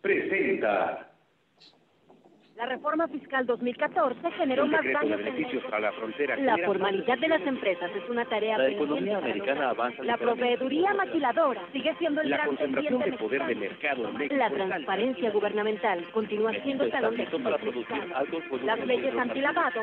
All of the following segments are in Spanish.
presenta. La reforma fiscal 2014 generó más daños beneficios a la frontera. La formalidad de las empresas es una tarea La economía americana avanza. La proveeduría maquiladora sigue siendo el la gran concentración de poder de mercado. En México, la transparencia gubernamental continúa siendo talón Las leyes antilavado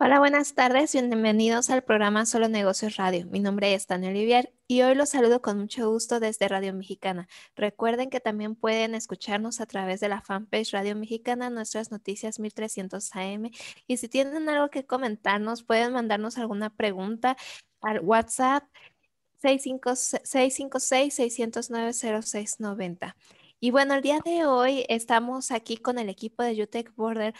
Hola, buenas tardes, bienvenidos al programa Solo Negocios Radio. Mi nombre es Tania Olivier y hoy los saludo con mucho gusto desde Radio Mexicana. Recuerden que también pueden escucharnos a través de la fanpage Radio Mexicana, nuestras noticias 1300 AM. Y si tienen algo que comentarnos, pueden mandarnos alguna pregunta al WhatsApp 656-609-0690. Y bueno, el día de hoy estamos aquí con el equipo de UTEC Border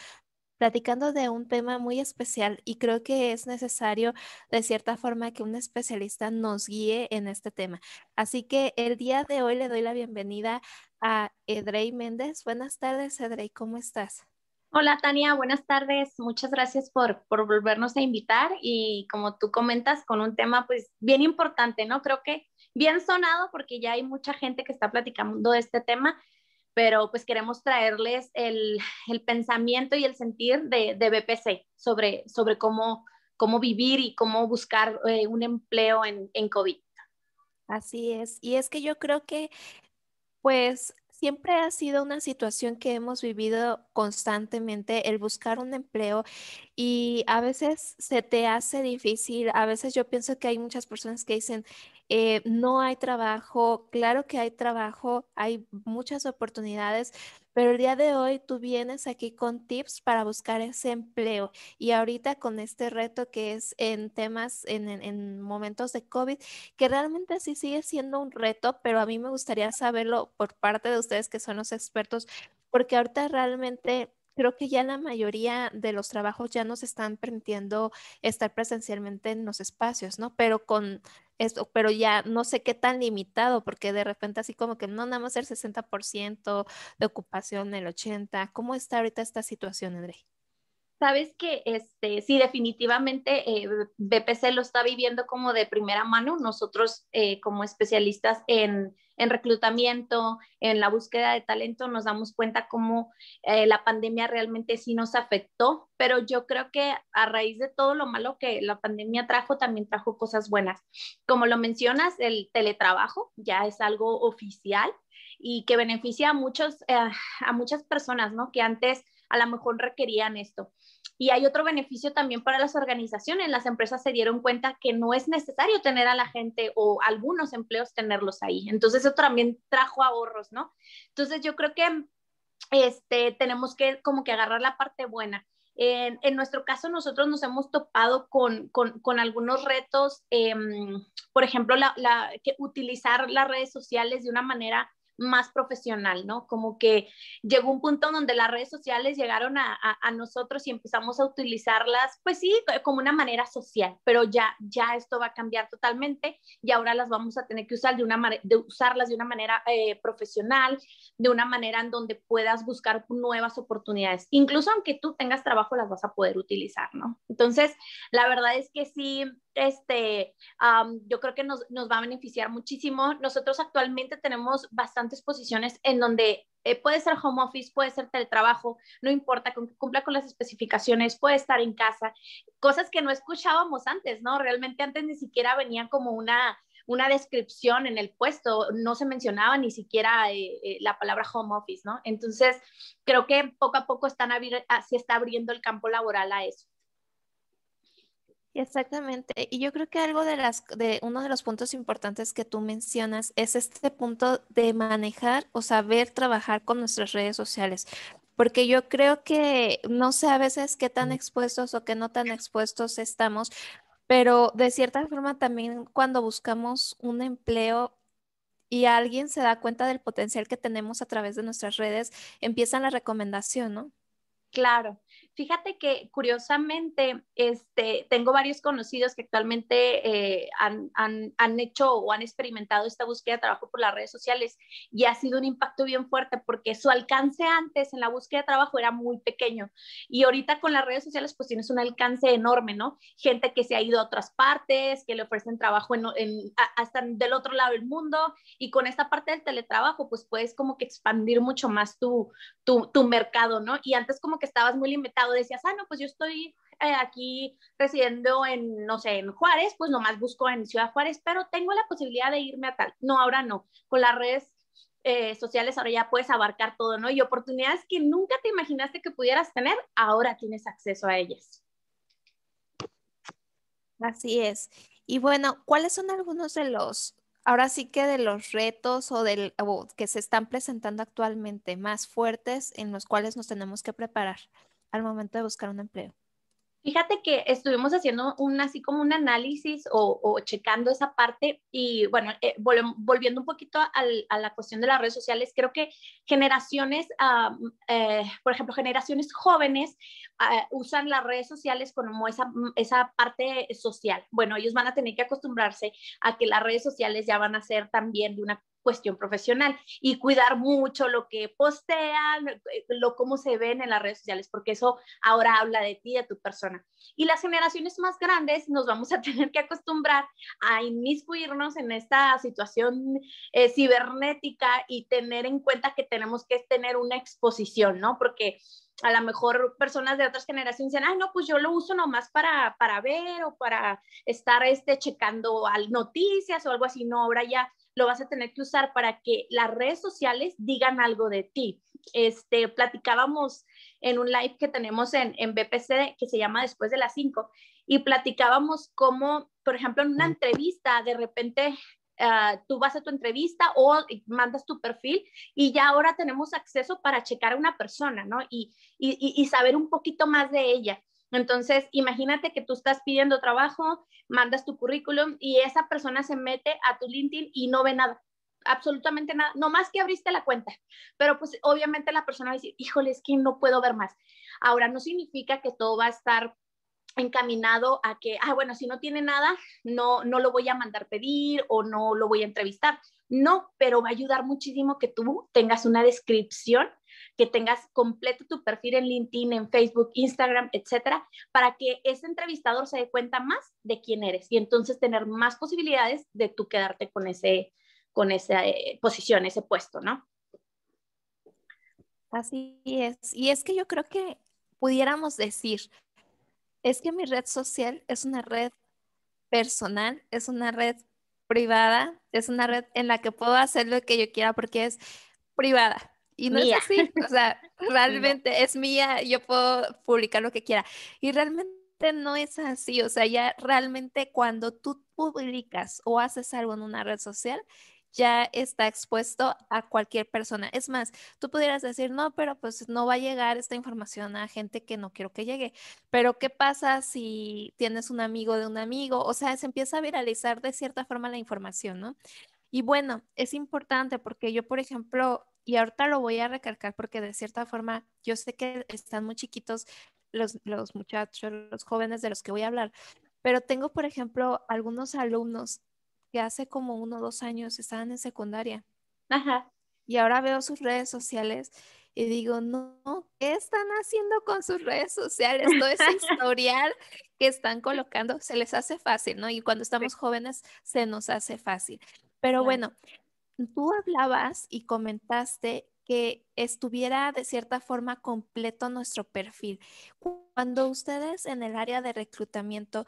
platicando de un tema muy especial y creo que es necesario de cierta forma que un especialista nos guíe en este tema. Así que el día de hoy le doy la bienvenida a Edrey Méndez. Buenas tardes, Edrey, ¿cómo estás? Hola Tania, buenas tardes. Muchas gracias por, por volvernos a invitar y como tú comentas con un tema pues bien importante, ¿no? Creo que bien sonado porque ya hay mucha gente que está platicando de este tema, pero pues queremos traerles el, pensamiento y el sentir de, de, BPC sobre, sobre cómo, cómo vivir y cómo buscar eh, un empleo en, en COVID. Así es, y es que yo creo que pues siempre ha sido una situación que hemos vivido constantemente, el buscar un empleo y a veces se te hace difícil, a veces yo pienso que hay muchas personas que dicen, eh, no hay trabajo, claro que hay trabajo, hay muchas oportunidades, pero el día de hoy tú vienes aquí con tips para buscar ese empleo y ahorita con este reto que es en temas, en, en, momentos de COVID, que realmente sí sigue siendo un reto, pero a mí me gustaría saberlo por parte de ustedes que son los expertos, porque ahorita realmente creo que ya la mayoría de los trabajos ya nos están permitiendo estar presencialmente en los espacios, ¿no? Pero con esto, pero ya no sé qué tan limitado, porque de repente así como que no, nada más el 60% de ocupación, el 80%. ¿Cómo está ahorita esta situación, André? Sabes que este, sí, definitivamente eh, BPC lo está viviendo como de primera mano. Nosotros eh, como especialistas en en reclutamiento, en la búsqueda de talento, nos damos cuenta cómo eh, la pandemia realmente sí nos afectó, pero yo creo que a raíz de todo lo malo que la pandemia trajo, también trajo cosas buenas. Como lo mencionas, el teletrabajo ya es algo oficial y que beneficia a, muchos, eh, a muchas personas, ¿no? Que antes a lo mejor requerían esto. Y hay otro beneficio también para las organizaciones. Las empresas se dieron cuenta que no es necesario tener a la gente o algunos empleos tenerlos ahí. Entonces eso también trajo ahorros, ¿no? Entonces yo creo que este, tenemos que como que agarrar la parte buena. En, nuestro caso, nosotros nos hemos topado con, algunos retos, em, por ejemplo, utilizar las redes sociales de una manera más profesional, ¿no? Como que llegó un punto donde las redes sociales llegaron a, nosotros y empezamos a utilizarlas, pues sí, como una manera social, pero ya, ya esto va a cambiar totalmente y ahora las vamos a tener que usar de una de usarlas de una manera eh, profesional, de una manera en donde puedas buscar nuevas oportunidades. Incluso aunque tú tengas trabajo, las vas a poder utilizar, ¿no? Entonces, la verdad es que sí, este, yo creo que nos, nos, va a beneficiar muchísimo. Nosotros actualmente tenemos bastantes posiciones en donde eh, puede ser home office, puede ser teletrabajo, no importa, cumpla con las especificaciones, puede estar en casa, cosas que no escuchábamos antes, ¿no? Realmente antes ni siquiera venía como una, una descripción en el puesto, no se mencionaba ni siquiera eh, eh, la palabra home office, ¿no? Entonces, creo que poco a poco están ah, se está abriendo el campo laboral a eso. Exactamente. Y yo creo que algo de las de uno de los puntos importantes que tú mencionas es este punto de manejar o saber trabajar con nuestras redes sociales. Porque yo creo que no sé a veces qué tan expuestos o qué no tan expuestos estamos, pero de cierta forma también cuando buscamos un empleo y alguien se da cuenta del potencial que tenemos a través de nuestras redes, empieza la recomendación, ¿no? Claro, Fíjate que curiosamente este, tengo varios conocidos que actualmente eh, han, han, han, hecho o han experimentado esta búsqueda de trabajo por las redes sociales y ha sido un impacto bien fuerte porque su alcance antes en la búsqueda de trabajo era muy pequeño y ahorita con las redes sociales pues tienes un alcance enorme, ¿no? Gente que se ha ido a otras partes, que le ofrecen trabajo en, hasta del otro lado del mundo y con esta parte del teletrabajo pues puedes como que expandir mucho más tu, tu, tu mercado, ¿no? Y antes como que estabas muy limitado decías, ah, no, pues yo estoy eh, aquí residiendo en, no sé, en Juárez, pues nomás busco en Ciudad Juárez, pero tengo la posibilidad de irme a tal. No, ahora no. Con las redes eh, sociales ahora ya puedes abarcar todo, ¿no? Y oportunidades que nunca te imaginaste que pudieras tener, ahora tienes acceso a ellas. Así es. Y bueno, ¿cuáles son algunos de los, ahora sí que de los retos o del o que se están presentando actualmente más fuertes en los cuales nos tenemos que preparar? al momento de buscar un empleo? Fíjate que estuvimos haciendo un, así como un análisis o, o checando esa parte y bueno, eh, volviendo un poquito a la cuestión de las redes sociales, creo que generaciones, ah, eh, por ejemplo, generaciones jóvenes ah, usan las redes sociales como esa, esa parte social. Bueno, ellos van a tener que acostumbrarse a que las redes sociales ya van a ser también de una cuestión profesional y cuidar mucho lo que postean, eh, lo cómo se ven en las redes sociales, porque eso ahora habla de ti, de tu persona. Y las generaciones más grandes nos vamos a tener que acostumbrar a inmiscuirnos en esta situación eh, cibernética y tener en cuenta que tenemos que tener una exposición, ¿no? Porque a lo mejor personas de otras generaciones dicen, ¡ay no, pues yo lo uso nomás para, para ver o para estar este, checando al, noticias o algo así. No, ahora ya lo vas a tener que usar para que las redes sociales digan algo de ti. Este, platicábamos en un live que tenemos en, en BPC que se llama Después de las 5 y platicábamos cómo, por ejemplo, en una entrevista de repente ah, tú vas a tu entrevista o eh, mandas tu perfil y ya ahora tenemos acceso para checar a una persona, ¿no? Y, y saber un poquito más de ella. Entonces, imagínate que tú estás pidiendo trabajo, mandas tu currículum y esa persona se mete a tu LinkedIn y no ve nada, absolutamente nada, no más que abriste la cuenta. Pero pues obviamente la persona va a decir, híjole, es que no puedo ver más. Ahora, no significa que todo va a estar encaminado a que, ah, bueno, si no tiene nada, no, no lo voy a mandar pedir o no lo voy a entrevistar. No, pero va a ayudar muchísimo que tú tengas una descripción que tengas completo tu perfil en LinkedIn, en Facebook, Instagram, etcétera, para que ese entrevistador se dé cuenta más de quién eres y entonces tener más posibilidades de tú quedarte con ese con esa eh, posición, ese puesto, ¿no? Así es. Y es que yo creo que pudiéramos decir, es que mi red social es una red personal, es una red privada, es una red en la que puedo hacer lo que yo quiera porque es privada. Y no es así, o sea, realmente es mía, yo puedo publicar lo que quiera. Y realmente no es así, o sea, ya realmente cuando tú publicas o haces algo en una red social, ya está expuesto a cualquier persona. Es más, tú pudieras decir, no, pero pues no va a llegar esta información a gente que no quiero que llegue. Pero ¿qué pasa si tienes un amigo de un amigo? O sea, se empieza a viralizar de cierta forma la información, ¿no? Y bueno, es importante porque yo, por ejemplo, y ahorita lo voy a recalcar porque de cierta forma yo sé que están muy chiquitos los, los muchachos, los jóvenes de los que voy a hablar, pero tengo, por ejemplo, algunos alumnos que hace como uno o dos años estaban en secundaria. Ajá. Y ahora veo sus redes sociales y digo, no, ¿qué están haciendo con sus redes sociales? Todo ese historial que están colocando se les hace fácil, ¿no? Y cuando estamos jóvenes se nos hace fácil. Pero bueno, tú hablabas y comentaste que estuviera de cierta forma completo nuestro perfil. Cuando ustedes en el área de reclutamiento,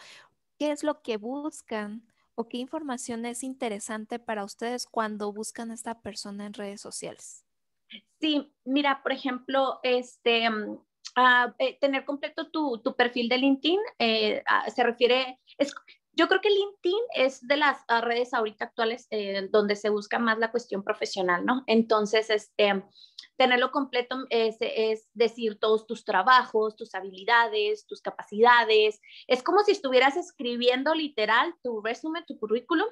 ¿qué es lo que buscan o qué información es interesante para ustedes cuando buscan a esta persona en redes sociales? Sí, mira, por ejemplo, este, mm, ah, eh, tener completo tu, perfil de LinkedIn eh, ah, se refiere, yo creo que LinkedIn es de las ah, redes ahorita actuales eh, donde se busca más la cuestión profesional, ¿no? Entonces, este, tenerlo completo mm, es, decir todos tus trabajos, tus habilidades, tus capacidades. Es como si estuvieras escribiendo literal tu resumen, tu currículum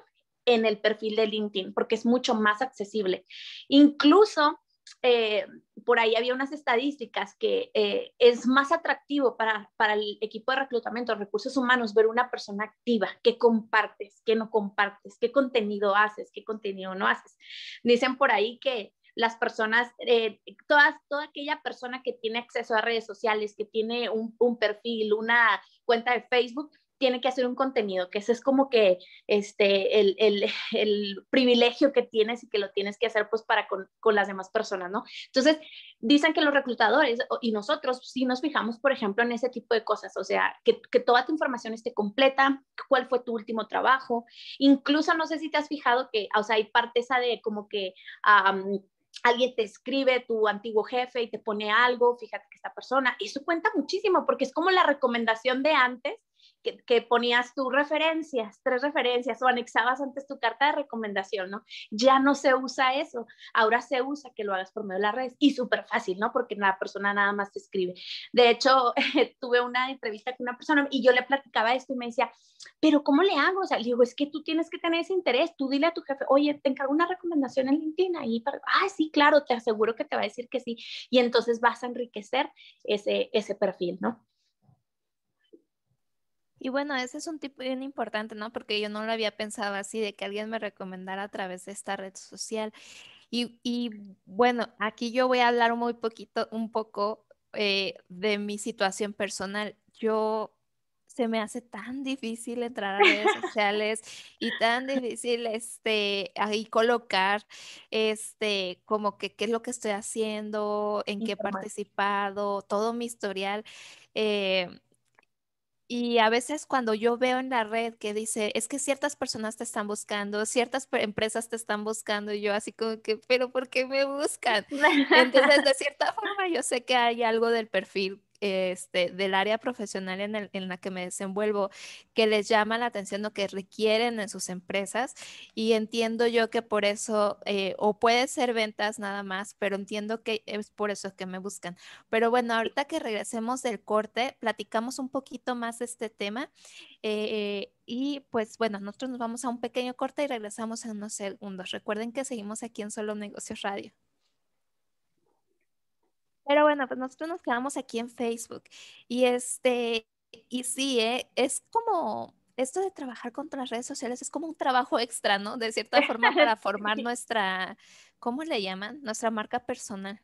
en el perfil de LinkedIn, porque es mucho más accesible. Incluso eh, por ahí había unas estadísticas que eh, es más atractivo para, el equipo de reclutamiento de recursos humanos ver una persona activa, qué compartes, qué no compartes, qué contenido haces, qué contenido no haces. Dicen por ahí que las personas, eh, todas, toda aquella persona que tiene acceso a redes sociales, que tiene un, un perfil, una cuenta de Facebook, tiene que hacer un contenido, que ese es como que este, el, privilegio que tienes y que lo tienes que hacer pues para con, las demás personas, ¿no? Entonces, dicen que los reclutadores y nosotros si nos fijamos, por ejemplo, en ese tipo de cosas, o sea, que, toda tu información esté completa, cuál fue tu último trabajo, incluso no sé si te has fijado que, o sea, hay parte esa de como que... alguien te escribe, tu antiguo jefe, y te pone algo, fíjate que esta persona, y eso cuenta muchísimo porque es como la recomendación de antes que, ponías tus referencias, tres referencias, o anexabas antes tu carta de recomendación, ¿no? Ya no se usa eso, ahora se usa que lo hagas por medio de las redes y súper fácil, ¿no? Porque la persona nada más te escribe. De hecho, tuve una entrevista con una persona y yo le platicaba esto y me decía, pero ¿cómo le hago? O sea, le digo, es que tú tienes que tener ese interés, tú dile a tu jefe, oye, te encargo una recomendación en LinkedIn ahí, para... ah, sí, claro, te aseguro que te va a decir que sí, y entonces vas a enriquecer ese, ese perfil, ¿no? Y bueno, ese es un tipo bien importante, ¿no? Porque yo no lo había pensado así, de que alguien me recomendara a través de esta red social. Y, bueno, aquí yo voy a hablar muy poquito, un poco eh, de mi situación personal. Yo se me hace tan difícil entrar a redes sociales y tan difícil este ahí colocar este como que qué es lo que estoy haciendo, en qué he participado, todo mi historial. Eh, y a veces cuando yo veo en la red que dice, es que ciertas personas te están buscando, ciertas empresas te están buscando, y yo así como que, pero ¿por qué me buscan? Entonces, de cierta forma, yo sé que hay algo del perfil este, del área profesional en, la que me desenvuelvo que les llama la atención o que requieren en sus empresas y entiendo yo que por eso, eh, o puede ser ventas nada más, pero entiendo que es por eso que me buscan. Pero bueno, ahorita que regresemos del corte, platicamos un poquito más de este tema eh, y pues bueno, nosotros nos vamos a un pequeño corte y regresamos en unos segundos. Recuerden que seguimos aquí en Solo Negocios Radio. Pero bueno, pues nosotros nos quedamos aquí en Facebook. Y este, y sí, ¿eh? es como esto de trabajar contra las redes sociales es como un trabajo extra, ¿no? De cierta forma para formar nuestra, ¿cómo le llaman? Nuestra marca personal.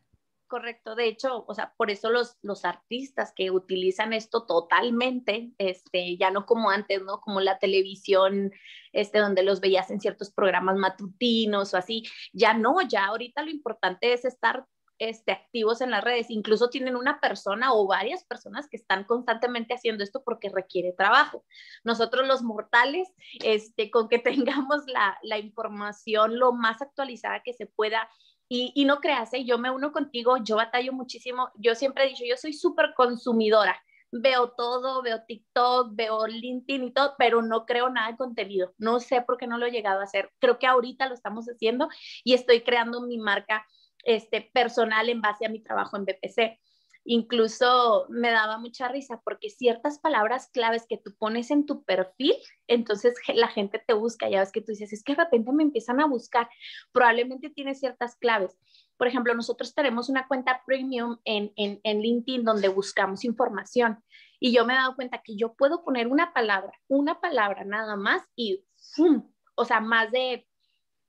Correcto, de hecho, o sea, por eso los, los artistas que utilizan esto totalmente, este, ya no como antes, ¿no? Como la televisión, este, donde los veías en ciertos programas matutinos o así, ya no, ya ahorita lo importante es estar este, activos en las redes, incluso tienen una persona o varias personas que están constantemente haciendo esto porque requiere trabajo. Nosotros los mortales, este, con que tengamos la, información lo más actualizada que se pueda, y, no creas, ¿eh? yo me uno contigo, yo batallo muchísimo, yo siempre he dicho, yo soy súper consumidora, veo todo, veo TikTok, veo LinkedIn y todo, pero no creo nada de contenido, no sé por qué no lo he llegado a hacer, creo que ahorita lo estamos haciendo y estoy creando mi marca este, personal en base a mi trabajo en BPC. Incluso me daba mucha risa porque ciertas palabras claves que tú pones en tu perfil, entonces la gente te busca, ya ves que tú dices, es que de repente me empiezan a buscar, probablemente tiene ciertas claves. Por ejemplo, nosotros tenemos una cuenta premium en, en, en LinkedIn donde buscamos información y yo me he dado cuenta que yo puedo poner una palabra, una palabra nada más y ¡fum! O sea, más de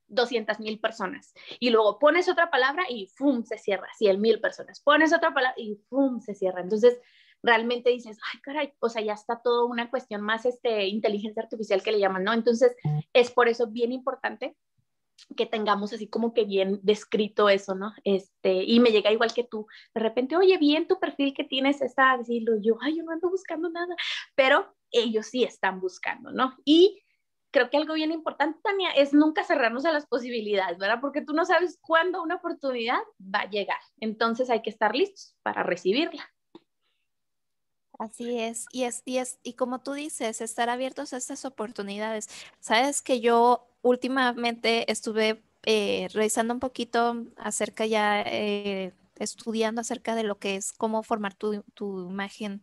200 mil personas. Y luego pones otra palabra y ¡fum! se cierra, 100 mil personas. Pones otra palabra y ¡fum! se cierra. Entonces, realmente dices, ay, caray, o sea, ya está todo una cuestión más este, inteligencia artificial que le llaman, ¿no? Entonces, es por eso bien importante que tengamos así como que bien descrito eso, ¿no? Este, y me llega igual que tú, de repente, oye, bien tu perfil que tienes, está, decirlo yo, ay, yo no ando buscando nada, pero ellos sí están buscando, ¿no? Y creo que algo bien importante, Tania, es nunca cerrarnos a las posibilidades, ¿verdad? Porque tú no sabes cuándo una oportunidad va a llegar. Entonces hay que estar listos para recibirla. Así es, y es, y es, y como tú dices, estar abiertos a estas oportunidades. Sabes que yo últimamente estuve eh, revisando un poquito acerca ya, eh, estudiando acerca de lo que es cómo formar tu, tu imagen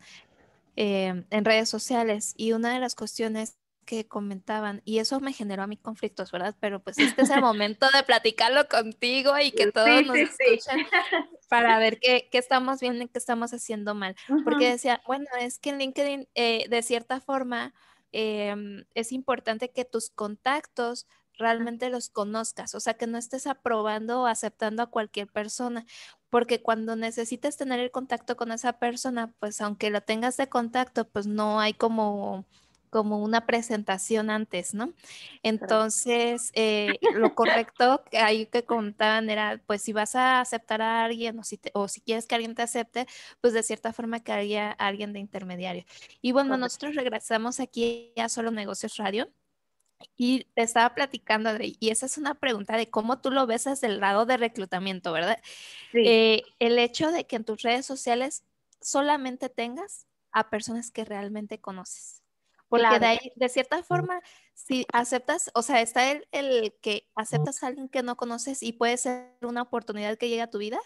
eh, en redes sociales. Y una de las cuestiones que comentaban y eso me generó a mí conflictos, ¿verdad? Pero pues este es el momento de platicarlo contigo y que todos nos escuchen para ver qué, estamos viendo y qué estamos haciendo mal. Porque decía, bueno, es que en LinkedIn eh, de cierta forma em, es importante que tus contactos realmente los conozcas, o sea, que no estés aprobando o aceptando a cualquier persona, porque cuando necesitas tener el contacto con esa persona, pues aunque lo tengas de contacto, pues no hay como como una presentación antes, ¿no? Entonces, eh, lo correcto que ahí que contaban era, pues si vas a aceptar a alguien o si, o si quieres que alguien te acepte, pues de cierta forma que haya alguien de intermediario. Y bueno, nosotros regresamos aquí a Solo Negocios Radio. Y te estaba platicando, André, y esa es una pregunta de cómo tú lo ves desde el lado de reclutamiento, ¿verdad? Eh, el hecho de que en tus redes sociales solamente tengas a personas que realmente conoces. Porque de cierta forma, si aceptas, o sea, está el, el, que aceptas a alguien que no conoces y puede ser una oportunidad que llega a tu vida.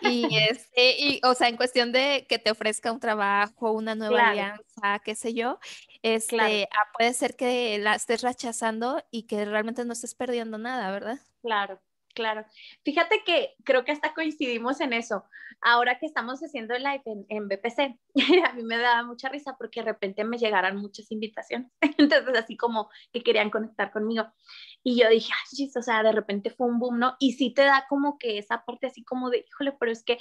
Y, este, o sea, en cuestión de que te ofrezca un trabajo, una nueva alianza, qué sé yo, este, ah, puede ser que la estés rechazando y que realmente no estés perdiendo nada, ¿verdad? Claro, Claro. Fíjate que creo que hasta coincidimos en eso. Ahora que estamos haciendo el live en, BPC, a mí me daba mucha risa porque de repente me llegaran muchas invitaciones. Entonces, así como que querían conectar conmigo. Y yo dije, ay, o sea, de repente fue un boom, ¿no? Y sí te da como que esa parte así como de, híjole, pero es que eh,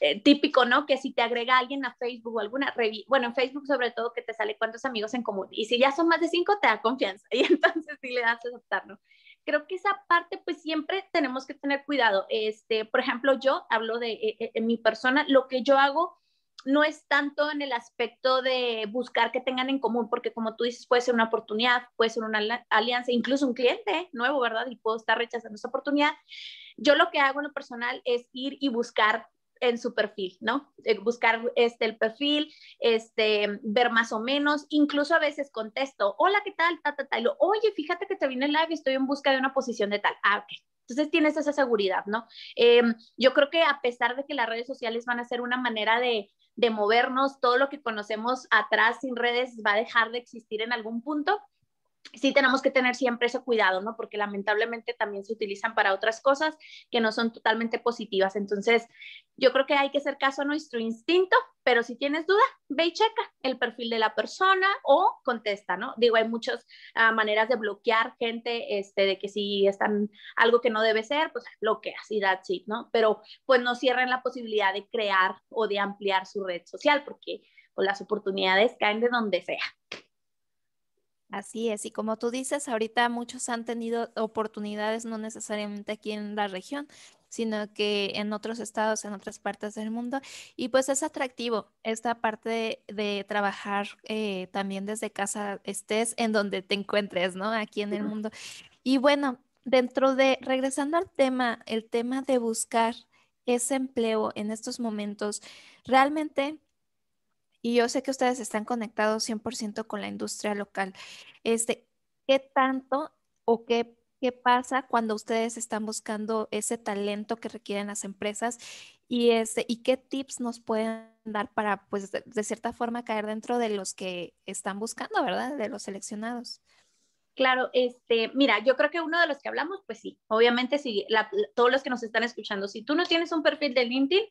eh, típico, ¿no? Que si te agrega alguien a Facebook o alguna bueno, en Facebook sobre todo que te sale cuántos amigos en común. Y si ya son más de cinco, te da confianza. Y entonces sí le das a aceptar, ¿no? creo que esa parte pues siempre tenemos que tener cuidado. Este, por ejemplo, yo hablo de eh, eh, mi persona, lo que yo hago no es tanto en el aspecto de buscar que tengan en común, porque como tú dices, puede ser una oportunidad, puede ser una alianza, incluso un cliente nuevo, ¿verdad? Y puedo estar rechazando esa oportunidad. Yo lo que hago en lo personal es ir y buscar en su perfil, ¿no? Eh, buscar este, el perfil, este, ver más o menos, incluso a veces contesto, hola, ¿qué tal? Ta, ta, Oye, fíjate que te vine el live y estoy en busca de una posición de tal. Ah, ok. Entonces tienes esa seguridad, ¿no? Em, yo creo que a pesar de que las redes sociales van a ser una manera de, de movernos, todo lo que conocemos atrás sin redes va a dejar de existir en algún punto sí tenemos que tener siempre ese cuidado, ¿no? Porque lamentablemente también se utilizan para otras cosas que no son totalmente positivas. Entonces, yo creo que hay que hacer caso a nuestro instinto, pero si tienes duda, ve y checa el perfil de la persona o contesta, ¿no? Digo, hay muchas ah, maneras de bloquear gente, este, de que si están algo que no debe ser, pues bloqueas y that's it, ¿no? Pero pues no cierren la posibilidad de crear o de ampliar su red social porque pues, las oportunidades caen de donde sea. Así es, y como tú dices, ahorita muchos han tenido oportunidades, no necesariamente aquí en la región, sino que en otros estados, en otras partes del mundo. Y pues es atractivo esta parte de, trabajar eh, también desde casa, estés en donde te encuentres, ¿no? Aquí en el mundo. Y bueno, dentro de, regresando al tema, el tema de buscar ese empleo en estos momentos, realmente y yo sé que ustedes están conectados 100% con la industria local. Este, ¿Qué tanto o qué, qué pasa cuando ustedes están buscando ese talento que requieren las empresas y, este, y qué tips nos pueden dar para, pues, de, cierta forma caer dentro de los que están buscando, ¿verdad? De los seleccionados. Claro, este, mira, yo creo que uno de los que hablamos, pues sí, obviamente sí, todos los que nos están escuchando, si tú no tienes un perfil de LinkedIn,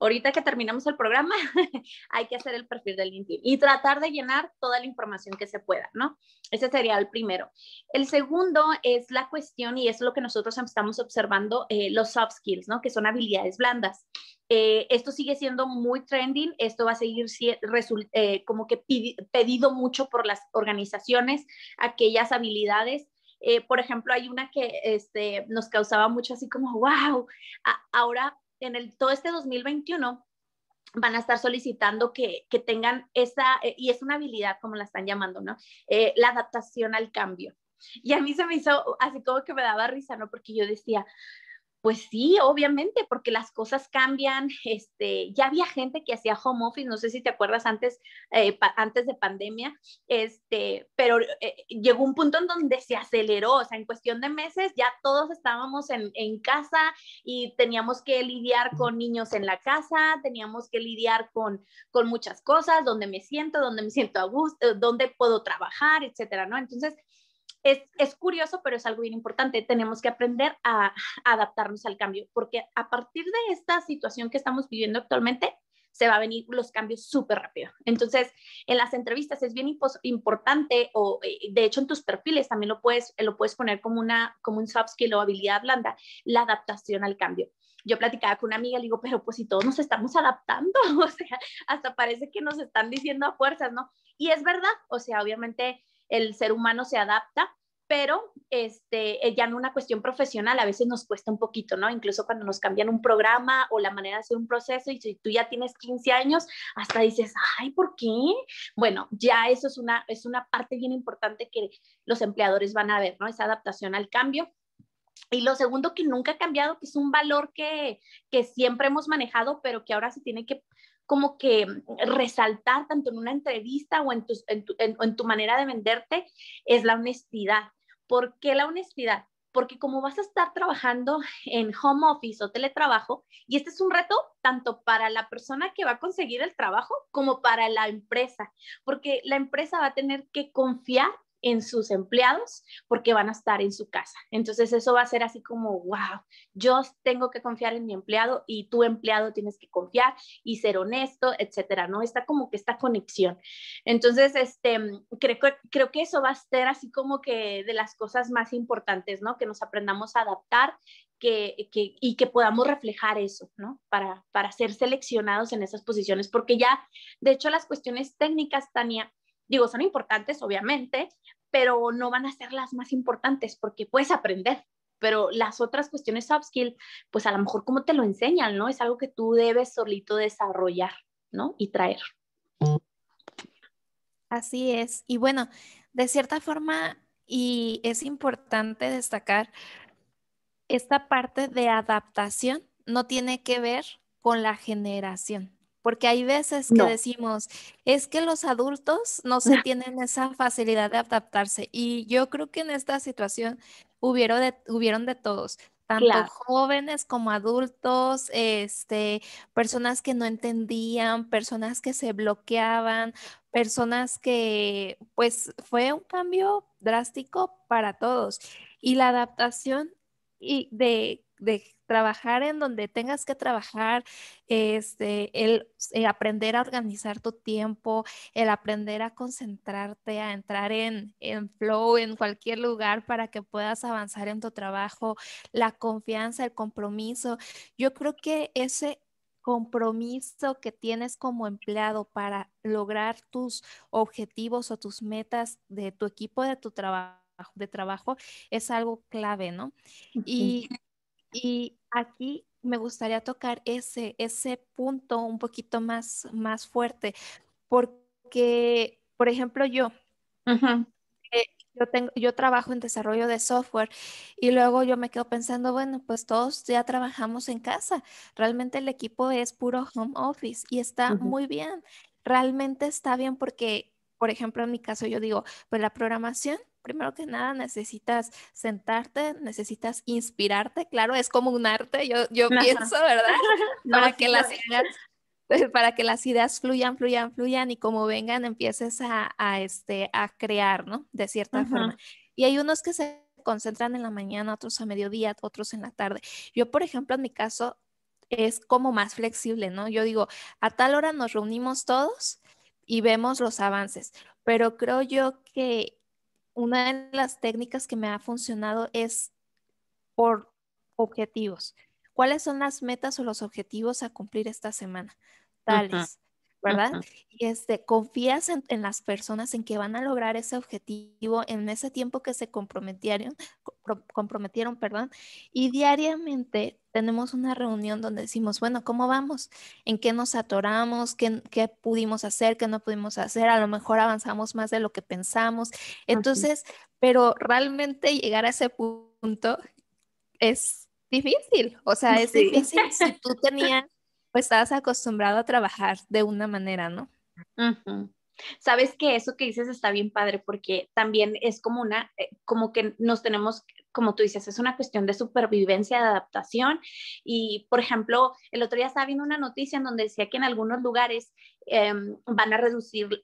ahorita que terminamos el programa, hay que hacer el perfil del LinkedIn y tratar de llenar toda la información que se pueda, ¿no? Ese sería el primero. El segundo es la cuestión, y es lo que nosotros estamos observando, eh, los soft skills, ¿no? Que son habilidades blandas. Eh, esto sigue siendo muy trending, esto va a seguir eh, como que pedido mucho por las organizaciones, aquellas habilidades por ejemplo, hay una que este, nos causaba mucho así como, wow, ahora en el, todo este 2021 van a estar solicitando que, tengan esa, eh, y es una habilidad como la están llamando, ¿no? Eh, la adaptación al cambio. Y a mí se me hizo así como que me daba risa, ¿no? Porque yo decía, pues sí, obviamente, porque las cosas cambian. Este, ya había gente que hacía home office, no sé si te acuerdas antes, eh, antes de pandemia, este, pero eh, llegó un punto en donde se aceleró, o sea, en cuestión de meses ya todos estábamos en, casa y teníamos que lidiar con niños en la casa, teníamos que lidiar con, con muchas cosas, dónde me siento, dónde me siento a gusto, dónde puedo trabajar, etcétera, ¿no? Entonces, es, curioso, pero es algo bien importante. Tenemos que aprender a, adaptarnos al cambio, porque a partir de esta situación que estamos viviendo actualmente, se va a venir los cambios súper rápido. Entonces, en las entrevistas es bien importante, o eh, de hecho en tus perfiles también lo puedes, lo puedes poner como, una, como un soft skill o habilidad blanda, la adaptación al cambio yo platicaba con una amiga, le digo, pero pues si todos nos estamos adaptando, o sea, hasta parece que nos están diciendo a fuerzas, ¿no? Y es verdad, o sea, obviamente el ser humano se adapta, pero este, eh, ya en una cuestión profesional a veces nos cuesta un poquito, ¿no? Incluso cuando nos cambian un programa o la manera de hacer un proceso y si tú ya tienes 15 años, hasta dices, ay, ¿por qué? Bueno, ya eso es una, es una parte bien importante que los empleadores van a ver, ¿no? Esa adaptación al cambio. Y lo segundo que nunca ha cambiado, que es un valor que, que siempre hemos manejado, pero que ahora se tiene que como que mm, resaltar tanto en una entrevista o en, tu, tu manera de venderte es la honestidad. ¿Por qué la honestidad? porque como vas a estar trabajando en home office o teletrabajo, y este es un reto tanto para la persona que va a conseguir el trabajo como para la empresa, porque la empresa va a tener que confiar en sus empleados porque van a estar en su casa. Entonces eso va a ser así como, wow, yo tengo que confiar en mi empleado y tu empleado tienes que confiar y ser honesto, etcétera, ¿no? Está como que esta conexión. Entonces, este, creo, creo que eso va a ser así como que de las cosas más importantes, ¿no? Que nos aprendamos a adaptar que, y que podamos reflejar eso, ¿no? Para, para ser seleccionados en esas posiciones, porque ya, de hecho, las cuestiones técnicas, Tania, Digo, son importantes, obviamente, pero no van a ser las más importantes porque puedes aprender. Pero las otras cuestiones soft skill, pues a lo mejor como te lo enseñan, ¿no? Es algo que tú debes solito desarrollar, ¿no? Y traer. Así es. Y bueno, de cierta forma, y es importante destacar esta parte de adaptación no tiene que ver con la generación porque hay veces que decimos, es que los adultos no se tienen esa facilidad de adaptarse y yo creo que en esta situación hubieron de, de todos, tanto jóvenes como adultos, este, personas que no entendían, personas que se bloqueaban, personas que, pues fue un cambio drástico para todos. Y la adaptación y de de trabajar en donde tengas que trabajar, este, el, eh, aprender a organizar tu tiempo, el aprender a concentrarte, a entrar en, en flow en cualquier lugar para que puedas avanzar en tu trabajo, la confianza, el compromiso. Yo creo que ese compromiso que tienes como empleado para lograr tus objetivos o tus metas de tu equipo, de tu trabajo de trabajo es algo clave, ¿no? Y y aquí me gustaría tocar ese, ese punto un poquito más, más fuerte, porque, por ejemplo, yo, eh, yo, tengo, yo trabajo en desarrollo de software y luego yo me quedo pensando, bueno, pues todos ya trabajamos en casa, realmente el equipo es puro home office y está muy bien, realmente está bien porque, por ejemplo, en mi caso yo digo, pues la programación primero que nada necesitas sentarte, necesitas inspirarte, claro, es como un arte, yo, yo pienso, ¿verdad? Pues, para, que las ideas, fluyan, fluyan, fluyan y como vengan empieces a, este, a crear, ¿no? De cierta forma. Y hay unos que se concentran en la mañana, otros a mediodía, otros en la tarde. Yo, por ejemplo, en mi caso, es como más flexible, ¿no? Yo digo, a tal hora nos reunimos todos y vemos los avances, pero creo yo que una de las técnicas que me ha funcionado es por objetivos. ¿Cuáles son las metas o los objetivos a cumplir esta semana? Tales. ¿verdad? Y este, confías en, las personas, en que van a lograr ese objetivo en ese tiempo que se comprometieron, comprometieron, perdón, y diariamente tenemos una reunión donde decimos, bueno, ¿cómo vamos? ¿En qué nos atoramos? ¿Qué, qué pudimos hacer? ¿Qué no pudimos hacer? A lo mejor avanzamos más de lo que pensamos. Entonces, pero realmente llegar a ese punto es difícil, o sea, es difícil si tú tenías pues estabas acostumbrado a trabajar de una manera, ¿no? Sabes que eso que dices está bien padre porque también es como una, eh, como que nos tenemos, como tú dices, es una cuestión de supervivencia, de adaptación. Y, por ejemplo, el otro día estaba viendo una noticia en donde decía que en algunos lugares em, van a reducir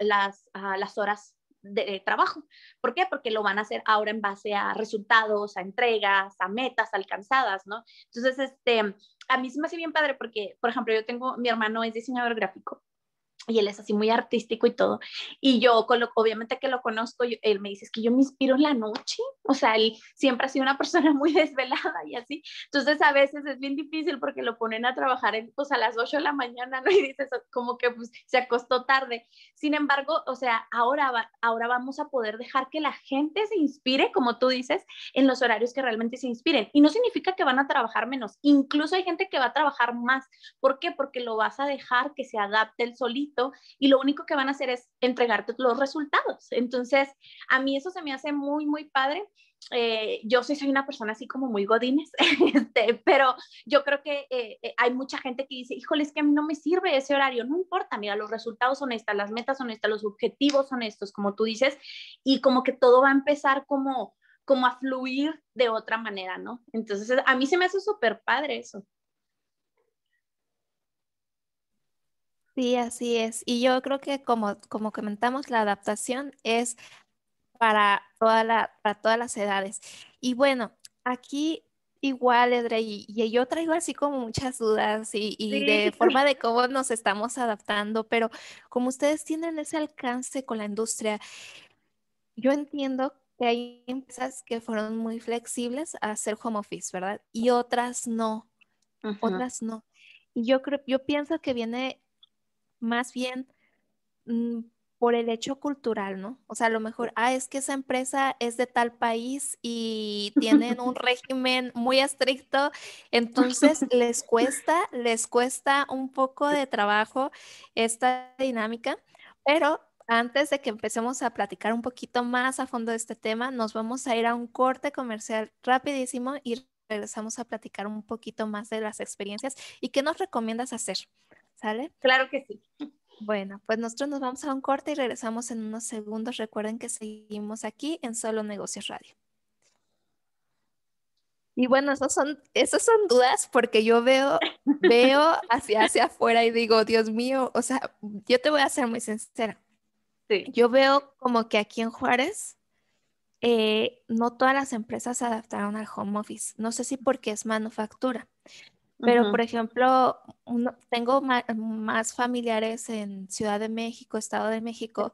las, ah, las horas de trabajo. ¿Por qué? Porque lo van a hacer ahora en base a resultados, a entregas, a metas alcanzadas, ¿no? Entonces, este, a mí se me hace bien padre porque, por ejemplo, yo tengo, mi hermano es diseñador gráfico y él es así muy artístico y todo. Y yo, obviamente que lo conozco, él me dice, es que yo me inspiro en la noche, o sea, él siempre ha sido una persona muy desvelada y así. Entonces a veces es bien difícil porque lo ponen a trabajar pues, a las 8 de la mañana, ¿no? Y dices, como que pues, se acostó tarde. Sin embargo, o sea, ahora, ahora vamos a poder dejar que la gente se inspire, como tú dices, en los horarios que realmente se inspiren. Y no significa que van a trabajar menos, incluso hay gente que va a trabajar más. ¿Por qué? Porque lo vas a dejar que se adapte el solito y lo único que van a hacer es entregarte los resultados. Entonces, a mí eso se me hace muy, muy padre. Eh, yo soy, soy una persona así como muy godines, este, pero yo creo que eh, eh, hay mucha gente que dice, híjole, es que a mí no me sirve ese horario, no importa, mira, los resultados son estas, las metas son estas, los objetivos son estos, como tú dices, y como que todo va a empezar como, como a fluir de otra manera, ¿no? Entonces, a mí se me hace súper padre eso. Sí, así es. Y yo creo que como, como comentamos, la adaptación es para, toda la, para todas las edades. Y bueno, aquí igual, Edre, y, yo traigo así como muchas dudas y, de forma de cómo nos estamos adaptando, pero como ustedes tienen ese alcance con la industria, yo entiendo que hay empresas que fueron muy flexibles a hacer home office, ¿verdad? Y otras no, otras no. Y yo creo, yo pienso que viene más bien mm, por el hecho cultural, ¿no? O sea, a lo mejor, ah, es que esa empresa es de tal país y tienen un régimen muy estricto, entonces les cuesta, les cuesta un poco de trabajo esta dinámica, pero antes de que empecemos a platicar un poquito más a fondo de este tema, nos vamos a ir a un corte comercial rapidísimo y regresamos a platicar un poquito más de las experiencias y qué nos recomiendas hacer. ¿Sale? Claro que sí. Bueno, pues nosotros nos vamos a un corte y regresamos en unos segundos. Recuerden que seguimos aquí en Solo Negocios Radio. Y bueno, esas son, son dudas porque yo veo, veo hacia, hacia afuera y digo, Dios mío, o sea, yo te voy a ser muy sincera. Yo veo como que aquí en Juárez eh, no todas las empresas se adaptaron al home office. No sé si porque es manufactura. Pero, por ejemplo, tengo más, familiares en Ciudad de México, Estado de México,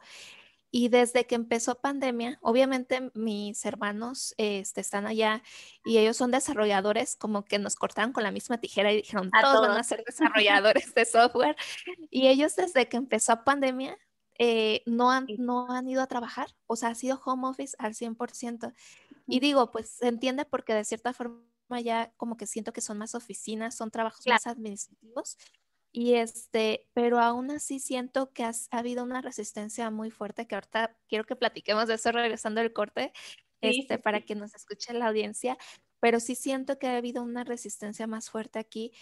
y desde que empezó pandemia, obviamente mis hermanos este, están allá y ellos son desarrolladores, como que nos cortaron con la misma tijera y dijeron, todos, van a ser desarrolladores de software. Y ellos desde que empezó pandemia eh, no, han, no han ido a trabajar, o sea, ha sido home office al 100%. Y digo, pues se entiende porque de cierta forma ya como que siento que son más oficinas, son trabajos más administrativos. Y este, pero aún así siento que ha habido una resistencia muy fuerte que ahorita quiero que platiquemos de eso regresando al corte, este, para que nos escuche la audiencia, pero sí siento que ha habido una resistencia más fuerte aquí